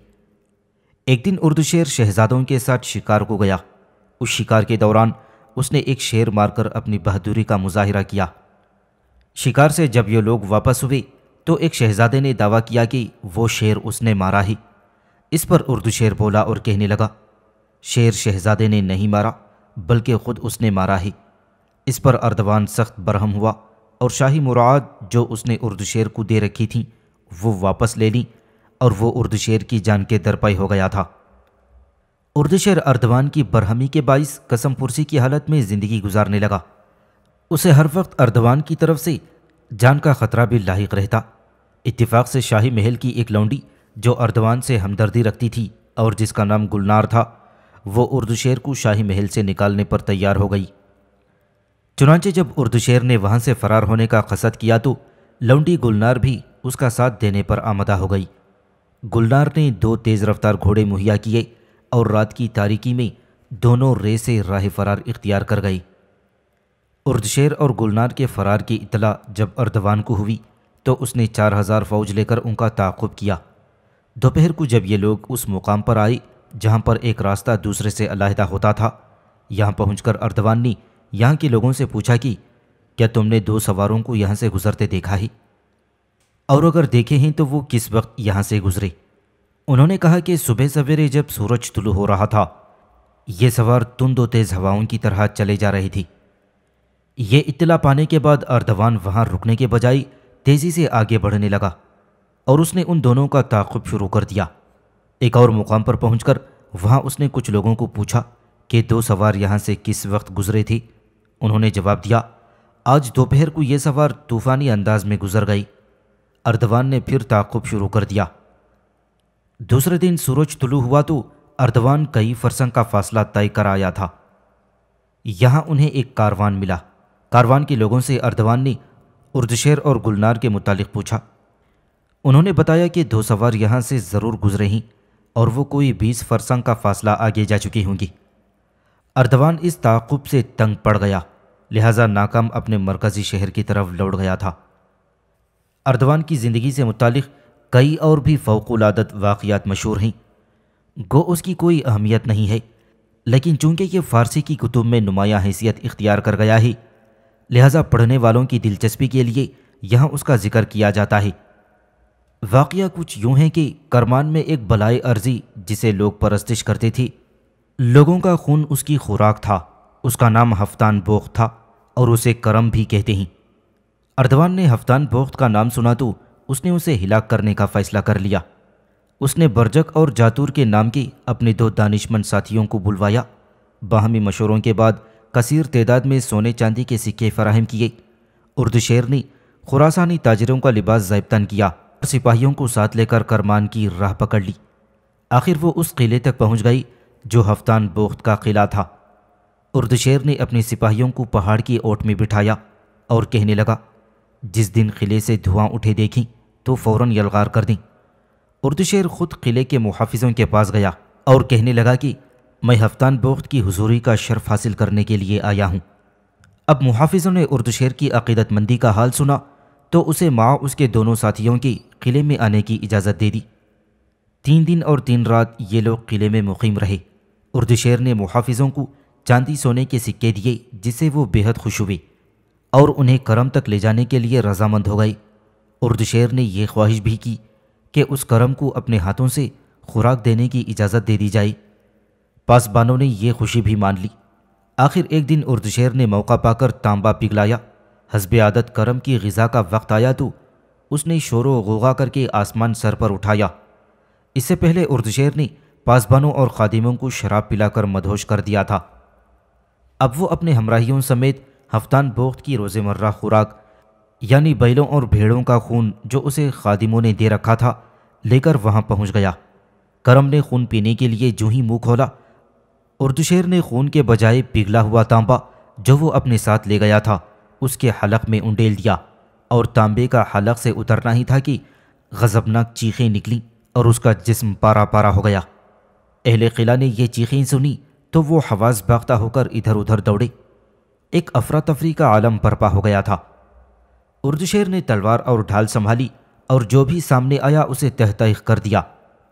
एक दिन उर्दशेर शहजादों के साथ शिकार को गया उस शिकार के दौरान उसने एक शेर मारकर अपनी बहादुरी का मुजाहरा किया शिकार से जब ये लोग वापस हुए तो एक शहजादे ने दावा किया कि वो शेर उसने मारा ही इस पर उर्दू शेर बोला और कहने लगा शेर शहजादे ने नहीं मारा बल्कि ख़ुद उसने मारा ही इस पर अर्दवान सख्त बरहम हुआ और शाही मुराद जो उसने उर्दू शेर को दे रखी थी वो वापस ले ली और वो उर्दू शेर की जान के दरपाई हो गया था उर्दू शेर अर्दवान की बरहमी के बाइस पुरसी की हालत में ज़िंदगी गुजारने लगा उसे हर वक्त अर्दवान की तरफ से जान का ख़तरा भी लाइक रहता इत्तेफाक से शाही महल की एक लौंडी जो अर्दवान से हमदर्दी रखती थी और जिसका नाम गुलनार था वो शेर को शाही महल से निकालने पर तैयार हो गई चुनाचे जब शेर ने वहाँ से फरार होने का कसद किया तो लौंडी गुलनार भी उसका साथ देने पर आमदा हो गई गुलनार ने दो तेज़ रफ्तार घोड़े मुहैया किए और रात की तारीकी में दोनों रे से राह फरार इख्तियार कर गई उर्दशेर और गुलनार के फरार की इतला जब अर्दवान को हुई तो उसने चार हज़ार फ़ौज लेकर उनका ताकुब किया दोपहर को जब ये लोग उस मुकाम पर आई जहाँ पर एक रास्ता दूसरे से अलहदा होता था यहाँ पहुँच अर्धवान ने यहाँ के लोगों से पूछा कि क्या तुमने दो सवारों को यहाँ से गुजरते देखा ही और अगर देखे हैं तो वो किस वक्त यहाँ से गुजरे उन्होंने कहा कि सुबह सवेरे जब सूरज तुलू हो रहा था ये सवार तुंद तेज़ हवाओं की तरह चले जा रही थी ये इतला पाने के बाद अर्धवान वहाँ रुकने के बजाय तेज़ी से आगे बढ़ने लगा और उसने उन दोनों का ताकुब शुरू कर दिया एक और मुकाम पर पहुंचकर वहां उसने कुछ लोगों को पूछा कि दो सवार यहाँ से किस वक्त गुजरे थी उन्होंने जवाब दिया आज दोपहर को यह सवार तूफ़ानी अंदाज में गुजर गई अर्दवान ने फिर ताकुब शुरू कर दिया दूसरे दिन सूरज तुलू हुआ तो अर्दवान कई फरसंग का फासला तय कर आया था यहाँ उन्हें एक कारवान मिला कारवान के लोगों से अर्दवान ने उर्दशेर और गुलनार के मुतालिक पूछा उन्होंने बताया कि दो सवार यहाँ से ज़रूर गुजरें और वो कोई बीस फरसंग का फासला आगे जा चुकी होंगी अर्दवान इस ताकुब से तंग पड़ गया लिहाजा नाकाम अपने मरकज़ी शहर की तरफ लौट गया था अर्दवान की ज़िंदगी से मुतल कई और भी फौकुलादत वाकयात मशहूर हैं गो उसकी कोई अहमियत नहीं है लेकिन चूंकि ये फ़ारसी की कुतुब में नुमाया हैसियत इख्तियार कर गया ही लिहाजा पढ़ने वालों की दिलचस्पी के लिए यहाँ उसका जिक्र किया जाता है वाक़ कुछ यूँ है कि करमान में एक बलाई अर्जी जिसे लोग परस्तिश करते थे लोगों का खून उसकी खुराक था उसका नाम हफ्तान बोख था और उसे करम भी कहते हैं अर्दवान ने हफ्तान बोख्त का नाम सुना तो उसने उसे हिलाक करने का फ़ैसला कर लिया उसने बरजक और जातूर के नाम के अपने दो दानिशमंद साथियों को बुलवाया बाहमी मशवरों के बाद कसर तदाद में सोने चांदी के सिक्के फराहम किए उर्द शेर ने खुरासानी ताजरों का लिबास जयबतन किया और सिपाहियों को साथ लेकर करमान की राह पकड़ ली आखिर वो उस किले तक पहुंच गई जो हफ्तान बोख्त का किला था उर्दशेर ने अपने सिपाहियों को पहाड़ की ओट में बिठाया और कहने लगा जिस दिन किले से धुआं उठे देखी तो फ़ौर यलगार कर दी उर्दशेर ख़ुद किले के मुहाफ़ों के पास गया और कहने लगा कि मैं हफ्तान बोख्त की हजूरी का शर्फ हासिल करने के लिए आया हूँ अब मुहाफिजों ने उर्द शेर की अकीदतमंदी का हाल सुना तो उसे माँ उसके दोनों साथियों की किले में आने की इजाज़त दे दी तीन दिन और तीन रात ये लोग किले में मुकीम रहे उर्द शेर ने मुहाफिजों को चांदी सोने के सिक्के दिए जिससे वो बेहद खुश हुए और उन्हें करम तक ले जाने के लिए रजामंद हो गए उर्द शेर ने यह ख्वाहिश भी की कि उस करम को अपने हाथों से खुराक देने की इजाज़त दे दी जाए पासबानों ने यह खुशी भी मान ली आखिर एक दिन उर्दशेर ने मौका पाकर तांबा पिघलाया हसब आदत करम की गज़ा का वक्त आया तो उसने शोर वोगा करके आसमान सर पर उठाया इससे पहले उर्दशेर ने पासबानों और खादिमों को शराब पिलाकर मदहोश कर दिया था अब वो अपने हमराहियों समेत हफ्तान बोख्त की रोज़मर्रा खुराक यानी बैलों और भेड़ों का खून जो उसे खादिमों ने दे रखा था लेकर वहाँ पहुँच गया करम ने खून पीने के लिए जूही मुँह खोला उर्दुशेर ने खून के बजाय पिघला हुआ तांबा जो वो अपने साथ ले गया था उसके हलक में उंडेल दिया और तांबे का हलक से उतरना ही था कि गजबनाक चीखें निकली और उसका जिस्म पारा पारा हो गया अहले किला ने यह चीखें सुनी तो वो हवास भागता होकर इधर उधर दौड़े एक अफरा तफरी का आलम बर्पा हो गया था उर्दुशेर ने तलवार और ढाल संभाली और जो भी सामने आया उसे तहतह कर दिया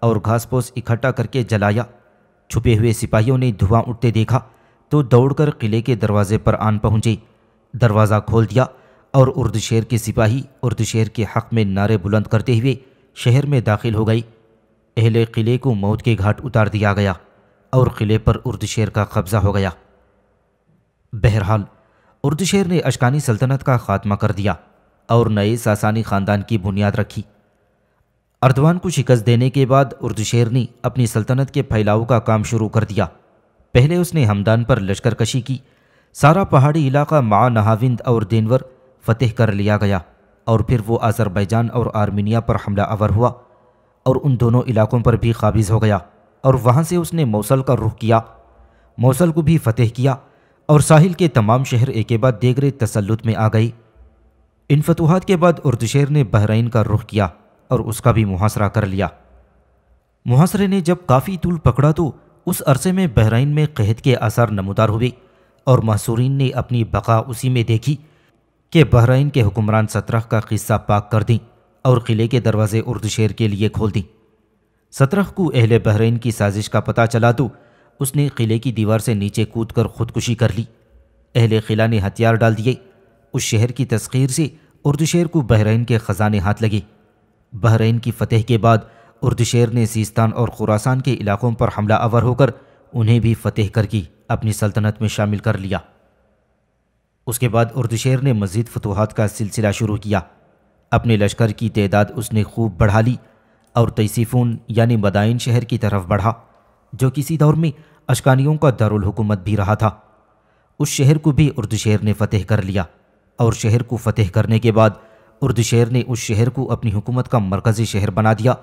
और घास पोस इकट्ठा करके जलाया छुपे हुए सिपाहियों ने धुआं उठते देखा तो दौड़कर किले के दरवाजे पर आन पहुंचे दरवाज़ा खोल दिया और उर्द के सिपाही उर्द के हक में नारे बुलंद करते हुए शहर में दाखिल हो गई अहले किले को मौत के घाट उतार दिया गया और किले पर उर्द का कब्ज़ा हो गया बहरहाल उर्द ने अशकानी सल्तनत का खात्मा कर दिया और नए सासानी ख़ानदान की बुनियाद रखी अर्दवान को शिकस्त देने के बाद उर्दुशेर ने अपनी सल्तनत के फैलाव का काम शुरू कर दिया पहले उसने हमदान पर लश्कर कशी की सारा पहाड़ी इलाका मा नहाविंद और देनवर फतेह कर लिया गया और फिर वो आज़रबैजान और आर्मीनिया पर हमला अवर हुआ और उन दोनों इलाकों पर भी काबिज हो गया और वहाँ से उसने मौसल का रुख किया मौसल को भी फतेह किया और साहिल के तमाम शहर एक बाद देगरे तसलुत में आ गई इन फतूहत के बाद उर्दशेर ने बहरीन का रुख किया और उसका भी मुहासरा कर लिया मुहासरे ने जब काफ़ी तूल पकड़ा तो उस अरसे में बहरीन में कहत के आसार नमदार हुए और महसूरीन ने अपनी बका उसी में देखी कि बहरीन के हुक्मरान सतरह का किस्सा पाक कर दी और किले के दरवाजे उर्द शेर के लिए खोल दी सत्रह को अहल बहरीन की साजिश का पता चला तो उसने किले की दीवार से नीचे कूद कर खुदकुशी कर ली अहल किला ने हथियार डाल दिए उस शहर की तस्खीर से उर्द शेर को बहरीन के ख़जाने हाथ लगे बहरीन की फतेह के बाद उर्दशेर ने सीस्तान और खुरासान के इलाकों पर हमला आवर होकर उन्हें भी फतेह करके अपनी सल्तनत में शामिल कर लिया उसके बाद उर्दशेर ने मज़ीद फतूहत का सिलसिला शुरू किया अपने लश्कर की तदाद उसने खूब बढ़ा ली और तयसीफ़ून यानी मदायन शहर की तरफ बढ़ा जो किसी दौर में अशकानियों का दारकूमत भी रहा था उस शहर को भी उर्दशेर ने फतेह कर लिया और शहर को फतेह करने के बाद उर्दशेर ने उस शहर को अपनी हुकूमत का मरकज़ी शहर बना दिया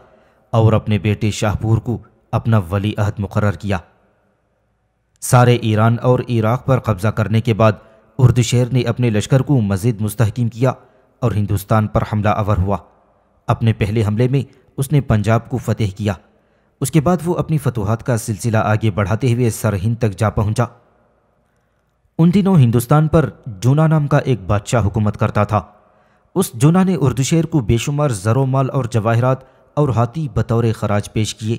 और अपने बेटे शाहपुर को अपना वली अहद मुकर किया सारे ईरान और इराक़ पर कब्ज़ा करने के बाद उर्दशेर ने अपने लश्कर को मज़ीद मुस्तकम किया और हिंदुस्तान पर हमला अवर हुआ अपने पहले हमले में उसने पंजाब को फतेह किया उसके बाद वो अपनी फतूहत का सिलसिला आगे बढ़ाते हुए सरहिंद तक जा पहुंचा उन दिनों हिंदुस्तान पर जूना नाम का एक बादशाह हुकूमत करता था उस जुना ने उर्दशेर को बेशुमार ज़रो माल और जवाहरात और हाथी बतौर खराज पेश किए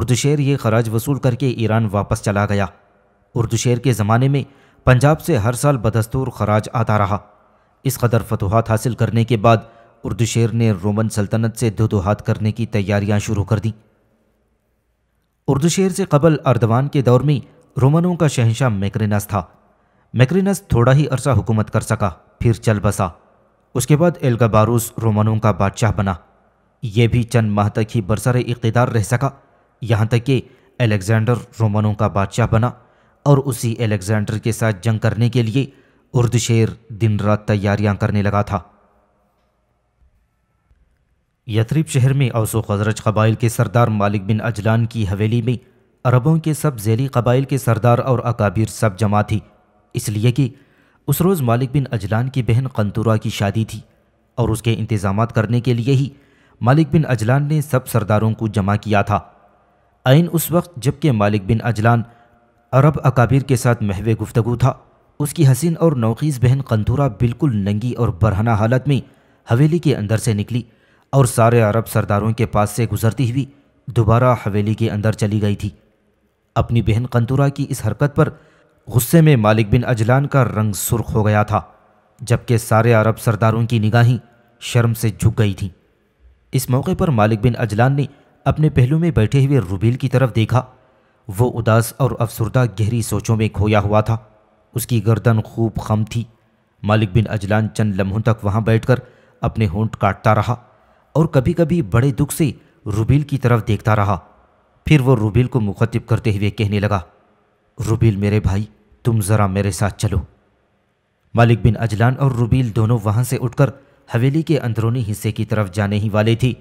उर्दशेर ये खराज वसूल करके ईरान वापस चला गया उर्दशेर के ज़माने में पंजाब से हर साल बदस्तूर खराज आता रहा इस कदर फतूहत हासिल करने के बाद उर्दशेर ने रोमन सल्तनत से दुदोहात करने की तैयारियां शुरू कर दी उर्दशेर से कबल अर्दवान के दौर में रोमनों का शहनशाह मैक्रिनस था मैक्रिनस थोड़ा ही अरसा हुकूमत कर सका फिर चल बसा उसके बाद बारूस रोमनों का बादशाह बना यह भी चंद माह तक ही बरसर इकतदार रह सका यहाँ तक कि अलेक्जेंडर रोमनों का बादशाह बना और उसी अलेक्जेंडर के साथ जंग करने के लिए उर्दशेर दिन रात तैयारियां करने लगा था यथरीब शहर में औसो खजरज कबाइल के सरदार मालिक बिन अजलान की हवेली में अरबों के सब जैली कबाइल के सरदार और अकाबिर सब जमा थी इसलिए कि उस रोज़ मालिक बिन अजलान की बहन कंतुरा की शादी थी और उसके इंतज़ाम करने के लिए ही मालिक बिन अजलान ने सब सरदारों को जमा किया था आइन उस वक्त जबकि मालिक बिन अजलान अरब अकाबिर के साथ महवे गुफ्तु था उसकी हसीन और नौखीज़ बहन कंतुरा बिल्कुल नंगी और बरहना हालत में हवेली के अंदर से निकली और सारे अरब सरदारों के पास से गुजरती हुई दोबारा हवेली के अंदर चली गई थी अपनी बहन कंतुरा की इस हरकत पर गुस्से में मालिक बिन अजलान का रंग सुर्ख हो गया था जबकि सारे अरब सरदारों की निगाहें शर्म से झुक गई थीं इस मौके पर मालिक बिन अजलान ने अपने पहलू में बैठे हुए रुबेल की तरफ देखा वो उदास और अफसरदा गहरी सोचों में खोया हुआ था उसकी गर्दन खूब खम थी मालिक बिन अजलान चंद लम्हों तक वहाँ बैठकर अपने होंठ काटता रहा और कभी कभी बड़े दुख से रुबेल की तरफ देखता रहा फिर वो रुबेल को मुखातिब करते हुए कहने लगा रुबील मेरे भाई तुम ज़रा मेरे साथ चलो मालिक बिन अजलान और रुबील दोनों वहाँ से उठकर हवेली के अंदरूनी हिस्से की तरफ जाने ही वाले थी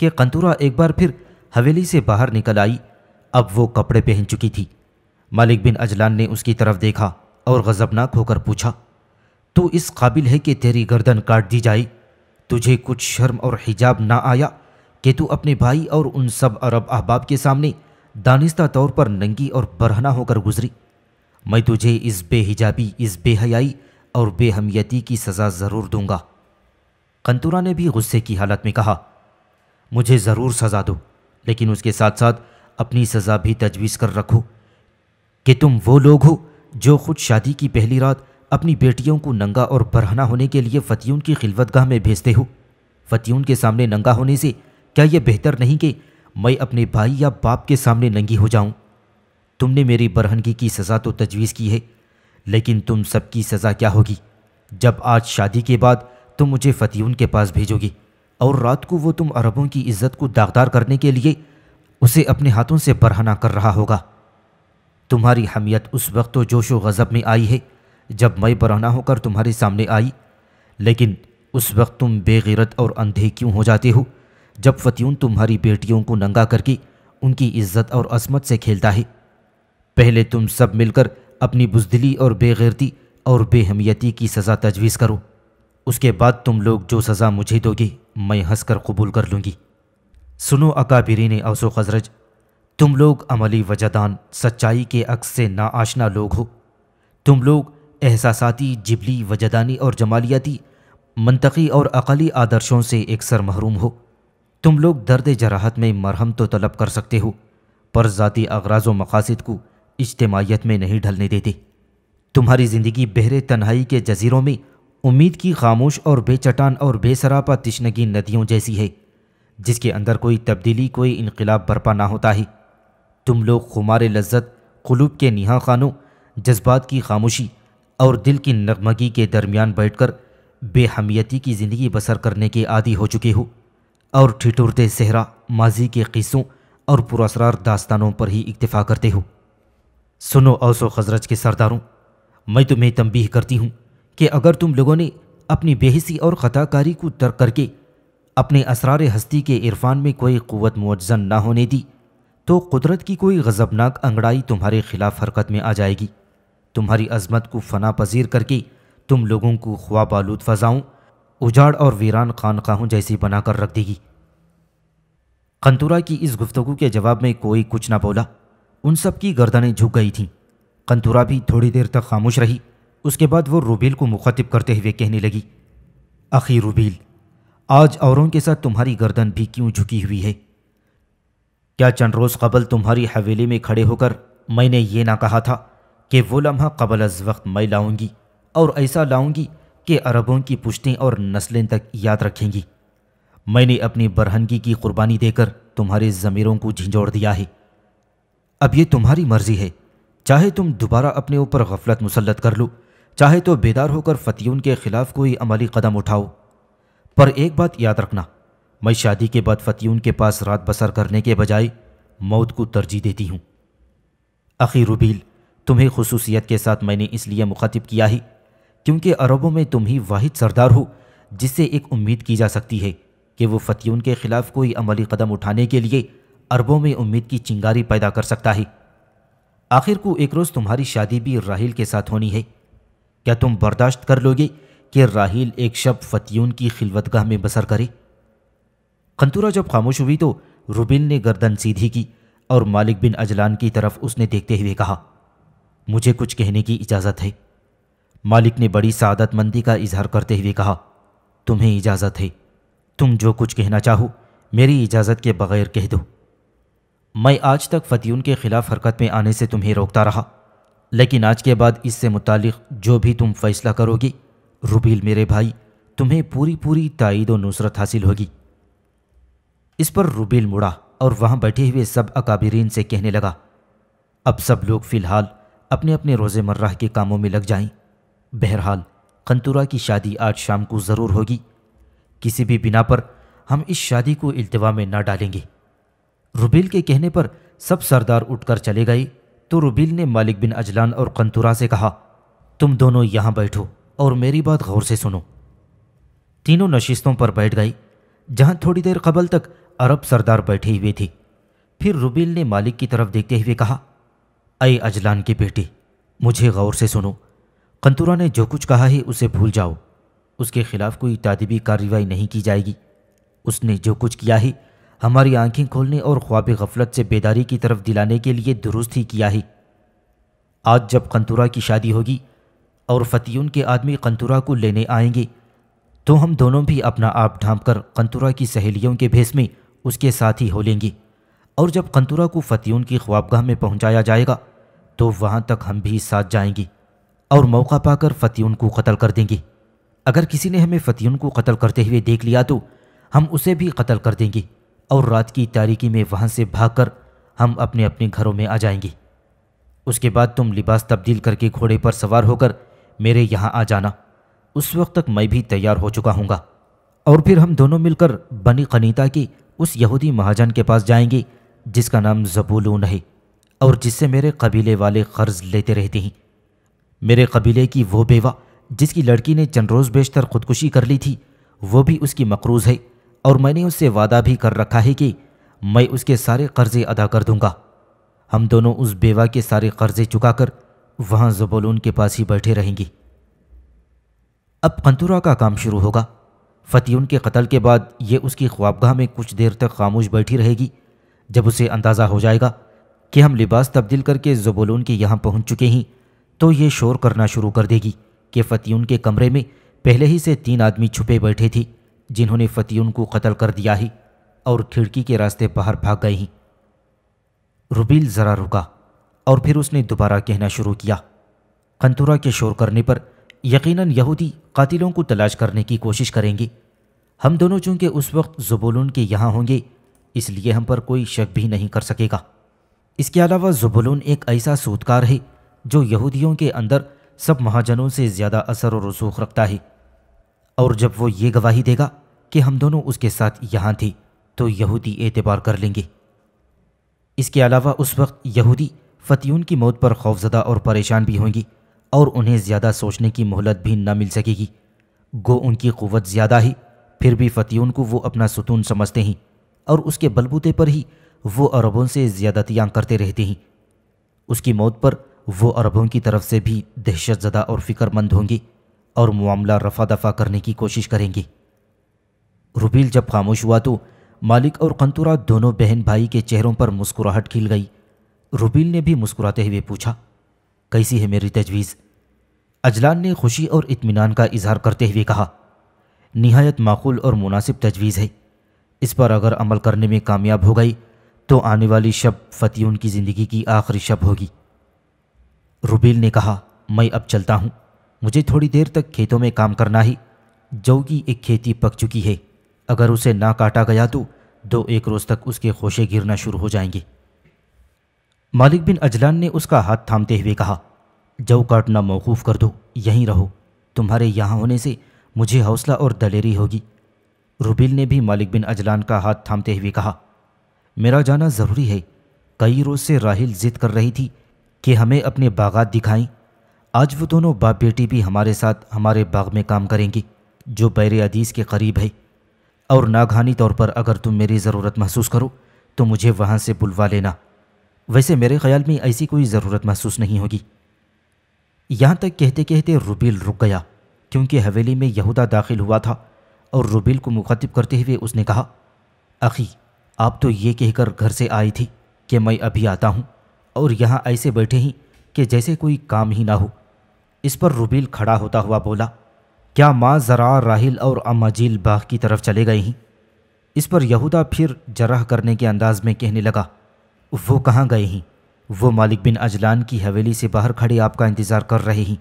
कि कंतूरा एक बार फिर हवेली से बाहर निकल आई अब वो कपड़े पहन चुकी थी मालिक बिन अजलान ने उसकी तरफ देखा और गज़बनाक होकर पूछा तू इस काबिल है कि तेरी गर्दन काट दी जाए तुझे कुछ शर्म और हिजाब ना आया कि तू अपने भाई और उन सब अरब अहबाब के सामने दानिस्ता तौर पर नंगी और बरहना होकर गुजरी मैं तुझे इस बेहिजाबी इस बेहयाई और बेहमियती की सज़ा ज़रूर दूंगा कंतुरा ने भी गुस्से की हालत में कहा मुझे ज़रूर सज़ा दो लेकिन उसके साथ साथ अपनी सज़ा भी तजवीज़ कर रखो कि तुम वो लोग हो जो खुद शादी की पहली रात अपनी बेटियों को नंगा और बरहना होने के लिए फतियून की खिलवतगाह में भेजते हो फतियून के सामने नंगा होने से क्या यह बेहतर नहीं कि मैं अपने भाई या बाप के सामने नंगी हो जाऊं? तुमने मेरी बरहनगी की सज़ा तो तजवीज़ की है लेकिन तुम सबकी सज़ा क्या होगी जब आज शादी के बाद तुम मुझे फतीउन के पास भेजोगी और रात को वो तुम अरबों की इज्जत को दागदार करने के लिए उसे अपने हाथों से बरहना कर रहा होगा तुम्हारी हमियत उस वक्त तो जोश व गज़ब में आई है जब मैं बरहना होकर तुम्हारे सामने आई लेकिन उस वक्त तुम बेगैरत और अंधे क्यों हो जाते हो जब फत्यून तुम्हारी बेटियों को नंगा करके उनकी इज्जत और असमत से खेलता है पहले तुम सब मिलकर अपनी बुजदिली और बेगैरती और बेहमियती की सज़ा तजवीज़ करो उसके बाद तुम लोग जो सज़ा मुझे दोगे मैं हंस कर कबूल कर लूँगी सुनो ने अवसो खजरज तुम लोग अमली वजदान सच्चाई के अक्स से नाआशना लोग हो तुम लोग एहसासाती जिबली वजदानी और जमालियाती मनतकी और अकली आदर्शों से एक सर महरूम हो तुम लोग दर्द जराहत में मरहम तो तलब कर सकते हो पर ज़ाती अगराज व मकासद को इज्तमाहीत में नहीं ढलने देते तुम्हारी ज़िंदगी बहरे तन्हाई के जजीरों में उम्मीद की खामोश और बेचटान और बेसरापा तिशनगी नदियों जैसी है जिसके अंदर कोई तब्दीली कोई इनकलाब बर्पा ना होता है तुम लोग खुमार लज्जत कुलूब के नहा खानों जज्बात की खामोशी और दिल की नगमगी के दरमियान बैठकर बेहमियती की ज़िंदगी बसर करने के आदि हो चुके हो और ठिठुरते सेहरा माजी के किस्सों और पुरसरार दास्तानों पर ही इक्तफा करते हो सुनो औसो खजरज के सरदारों मैं तुम्हें तंबीह करती हूँ कि अगर तुम लोगों ने अपनी बेहसी और ख़ताकारी को तर्क करके अपने असरार हस्ती के इरफान में कोई क़वत मुअजन ना होने दी तो कुदरत की कोई गज़बनाक अंगड़ाई तुम्हारे ख़िलाफ़ हरकत में आ जाएगी तुम्हारी अजमत को फना पजीर करके तुम लोगों को ख्वाब आलूद फजाऊँ उजाड़ और वीरान खानकाहों जैसी बनाकर रख देगी कंतुरा की इस गुफ्तगु के जवाब में कोई कुछ ना बोला उन सब की गर्दनें झुक गई थीं कंतुरा भी थोड़ी देर तक खामोश रही उसके बाद वो रुबील को मुखातिब करते हुए कहने लगी आखिर रूबील आज औरों के साथ तुम्हारी गर्दन भी क्यों झुकी हुई है क्या चंद रोज़ कबल तुम्हारी हवेली में खड़े होकर मैंने ये ना कहा था कि वो लम्हा कबल अज वक्त मैं लाऊंगी और ऐसा लाऊंगी कि अरबों की पुश्तें और नस्लें तक याद रखेंगी मैंने अपनी बरहनगी की कुर्बानी देकर तुम्हारे ज़मीरों को झिंझोड़ दिया है अब ये तुम्हारी मर्जी है चाहे तुम दोबारा अपने ऊपर गफलत मुसलत कर लो चाहे तो बेदार होकर फतियून के ख़िलाफ़ कोई अमली कदम उठाओ पर एक बात याद रखना मैं शादी के बाद फतियून के पास रात बसर करने के बजाय मौत को तरजीह देती हूँ अखी रुबील तुम्हें खसूसियत के साथ मैंने इसलिए मुखातिब किया ही क्योंकि अरबों में तुम ही वाहिद सरदार हो जिससे एक उम्मीद की जा सकती है कि वो फतियून के खिलाफ कोई अमली कदम उठाने के लिए अरबों में उम्मीद की चिंगारी पैदा कर सकता है आखिर को एक रोज़ तुम्हारी शादी भी राहिल के साथ होनी है क्या तुम बर्दाश्त कर लोगे कि राहिल एक शब फतियून की खिलवतगाह में बसर करे खंतूरा जब खामोश हुई तो रुबिन ने गर्दन सीधी की और मालिक बिन अजलान की तरफ उसने देखते हुए कहा मुझे कुछ कहने की इजाज़त है मालिक ने बड़ी सादतमंदी का इजहार करते हुए कहा तुम्हें इजाज़त है तुम जो कुछ कहना चाहो मेरी इजाज़त के बगैर कह दो मैं आज तक फतियून के ख़िलाफ़ हरकत में आने से तुम्हें रोकता रहा लेकिन आज के बाद इससे मुतल जो भी तुम फैसला करोगी रुबील मेरे भाई तुम्हें पूरी पूरी तइद व नुसरत हासिल होगी इस पर रुबील मुड़ा और वहाँ बैठे हुए सब अकाबरीन से कहने लगा अब सब लोग फ़िलहाल अपने अपने रोज़मर्रा के कामों में लग जाएं बहरहाल कंतूरा की शादी आज शाम को ज़रूर होगी किसी भी बिना पर हम इस शादी को इल्तवा में ना डालेंगे रुबील के कहने पर सब सरदार उठकर चले गए तो रुबील ने मालिक बिन अजलान और कंतूरा से कहा तुम दोनों यहाँ बैठो और मेरी बात गौर से सुनो तीनों नशिस्तों पर बैठ गई जहाँ थोड़ी देर कबल तक अरब सरदार बैठे हुए थे फिर रुबील ने मालिक की तरफ देखते हुए कहा अय अजलान के बेटे मुझे गौर से सुनो कंतूरा ने जो कुछ कहा है उसे भूल जाओ उसके खिलाफ कोई तादीबी कार्रवाई नहीं की जाएगी उसने जो कुछ किया है हमारी आंखें खोलने और ख्वाब गफलत से बेदारी की तरफ दिलाने के लिए दुरुस्त ही किया है आज जब कंतूरा की शादी होगी और फतियुन के आदमी कंतूरा को लेने आएंगे तो हम दोनों भी अपना आप ढांप कर कंतूरा की सहेलियों के भेस में उसके साथ ही हो लेंगे और जब कंतूरा को फतियुन की ख्वाबगाह में पहुंचाया जाएगा तो वहाँ तक हम भी साथ जाएंगे और मौका पाकर फतियुन को कत्ल कर देंगे अगर किसी ने हमें फतियुन को कत्ल करते हुए देख लिया तो हम उसे भी कत्ल कर देंगे और रात की तारीकी में वहाँ से भागकर हम अपने अपने घरों में आ जाएंगे उसके बाद तुम लिबास तब्दील करके घोड़े पर सवार होकर मेरे यहाँ आ जाना उस वक्त तक मैं भी तैयार हो चुका हूँगा और फिर हम दोनों मिलकर बनी कनीता की उस यहूदी महाजन के पास जाएंगे जिसका नाम जबूलून है और जिससे मेरे कबीले वाले कर्ज लेते रहते हैं मेरे कबीले की वो बेवा जिसकी लड़की ने चंद बेशतर खुदकुशी कर ली थी वो भी उसकी मकरूज है और मैंने उससे वादा भी कर रखा है कि मैं उसके सारे कर्जे अदा कर दूंगा हम दोनों उस बेवा के सारे कर्जे चुकाकर वहाँ जबोलून के पास ही बैठे रहेंगी अब कंतूरा का काम शुरू होगा फतीउन के कत्ल के बाद ये उसकी ख्वाबगाह में कुछ देर तक खामोश बैठी रहेगी जब उसे अंदाज़ा हो जाएगा कि हम लिबास तब्दील करके जबोलून के यहाँ पहुँच चुके हैं तो ये शोर करना शुरू कर देगी कि फतियुन के कमरे में पहले ही से तीन आदमी छुपे बैठे थे जिन्होंने फतियुन को कत्ल कर दिया ही और खिड़की के रास्ते बाहर भाग गए ही रुबील ज़रा रुका और फिर उसने दोबारा कहना शुरू किया कंतुरा के शोर करने पर यकीनन यहूदी कातिलों को तलाश करने की कोशिश करेंगे हम दोनों चूंकि उस वक्त जुबोलून के यहाँ होंगे इसलिए हम पर कोई शक भी नहीं कर सकेगा इसके अलावा जुबोलून एक ऐसा सूदकार है जो यहूदियों के अंदर सब महाजनों से ज़्यादा असर और रसूख रखता है और जब वो ये गवाही देगा कि हम दोनों उसके साथ यहाँ थी तो यहूदी एतबार कर लेंगे इसके अलावा उस वक्त यहूदी फ़तियून की मौत पर खौफजदा और परेशान भी होंगी और उन्हें ज़्यादा सोचने की मोहलत भी ना मिल सकेगी गो उनकी क़वत ज़्यादा ही फिर भी फ़तीून को वो अपना सुतून समझते हैं और उसके बलबूते पर ही वो अरबों से ज़्यादतियाँ करते रहते हैं उसकी मौत पर वो अरबों की तरफ से भी दहशत ज़दा और फ़िक्रमंद होंगी और मामला रफा दफा करने की कोशिश करेंगी रुबील जब खामोश हुआ तो मालिक और कंतुरा दोनों बहन भाई के चेहरों पर मुस्कुराहट खिल गई रुबील ने भी मुस्कुराते हुए पूछा कैसी है मेरी तजवीज़ अजलान ने खुशी और इत्मीनान का इजहार करते हुए कहा नहायत माकूल और मुनासिब तजवीज़ है इस पर अगर अमल करने में कामयाब हो गई तो आने वाली शब फ़तेह की ज़िंदगी की आखिरी शब होगी रुबेल ने कहा मैं अब चलता हूँ मुझे थोड़ी देर तक खेतों में काम करना ही जौ की एक खेती पक चुकी है अगर उसे ना काटा गया तो दो एक रोज़ तक उसके खोशे गिरना शुरू हो जाएंगे मालिक बिन अजलान ने उसका हाथ थामते हुए कहा जौ काटना मौकूफ़ कर दो यहीं रहो तुम्हारे यहाँ होने से मुझे हौसला और दलेरी होगी रुबील ने भी मालिक बिन अजलान का हाथ थामते हुए कहा मेरा जाना ज़रूरी है कई रोज़ से राहिल ज़िद कर रही थी कि हमें अपने बागात दिखाएं आज वो दोनों बाप बेटी भी हमारे साथ हमारे बाग में काम करेंगी जो बैर अदीस के करीब है और नाघानी तौर पर अगर तुम मेरी ज़रूरत महसूस करो तो मुझे वहाँ से बुलवा लेना वैसे मेरे ख्याल में ऐसी कोई ज़रूरत महसूस नहीं होगी यहाँ तक कहते कहते रुबील रुक गया क्योंकि हवेली में यहूदा दाखिल हुआ था और रुबील को मुखातिब करते हुए उसने कहा अखी आप तो ये कहकर घर से आई थी कि मैं अभी आता हूँ और यहाँ ऐसे बैठे ही कि जैसे कोई काम ही ना हो इस पर रुबील खड़ा होता हुआ बोला क्या माँ ज़रा राहिल और अमाजील बाग की तरफ चले गए हैं इस पर यहूदा फिर जरह करने के अंदाज में कहने लगा वो कहाँ गए हैं वो मालिक बिन अजलान की हवेली से बाहर खड़े आपका इंतज़ार कर रहे हैं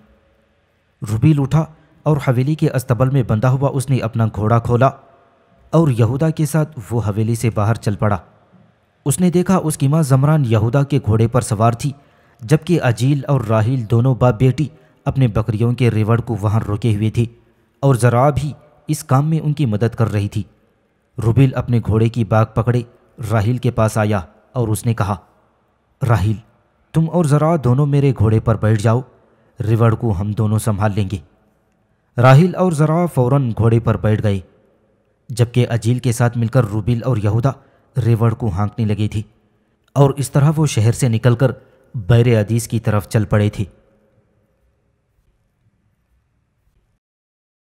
रुबील उठा और हवेली के अस्तबल में बंधा हुआ उसने अपना घोड़ा खोला और यहूदा के साथ वो हवेली से बाहर चल पड़ा उसने देखा उसकी माँ जमरान यहूदा के घोड़े पर सवार थी जबकि अजील और राहील दोनों बाप बेटी अपने बकरियों के रेवड़ को वहाँ रोके हुए थे और ज़रा भी इस काम में उनकी मदद कर रही थी रुबिल अपने घोड़े की बाग पकड़े राहील के पास आया और उसने कहा राहील तुम और ज़रा दोनों मेरे घोड़े पर बैठ जाओ रिवड़ को हम दोनों संभाल लेंगे राहिल और ज़रा फ़ौरन घोड़े पर बैठ गए जबकि अजील के साथ मिलकर रुबिल और यहूदा रेवड़ को हाँकने लगी थी और इस तरह वो शहर से निकलकर बैर अदीस की तरफ चल पड़े थी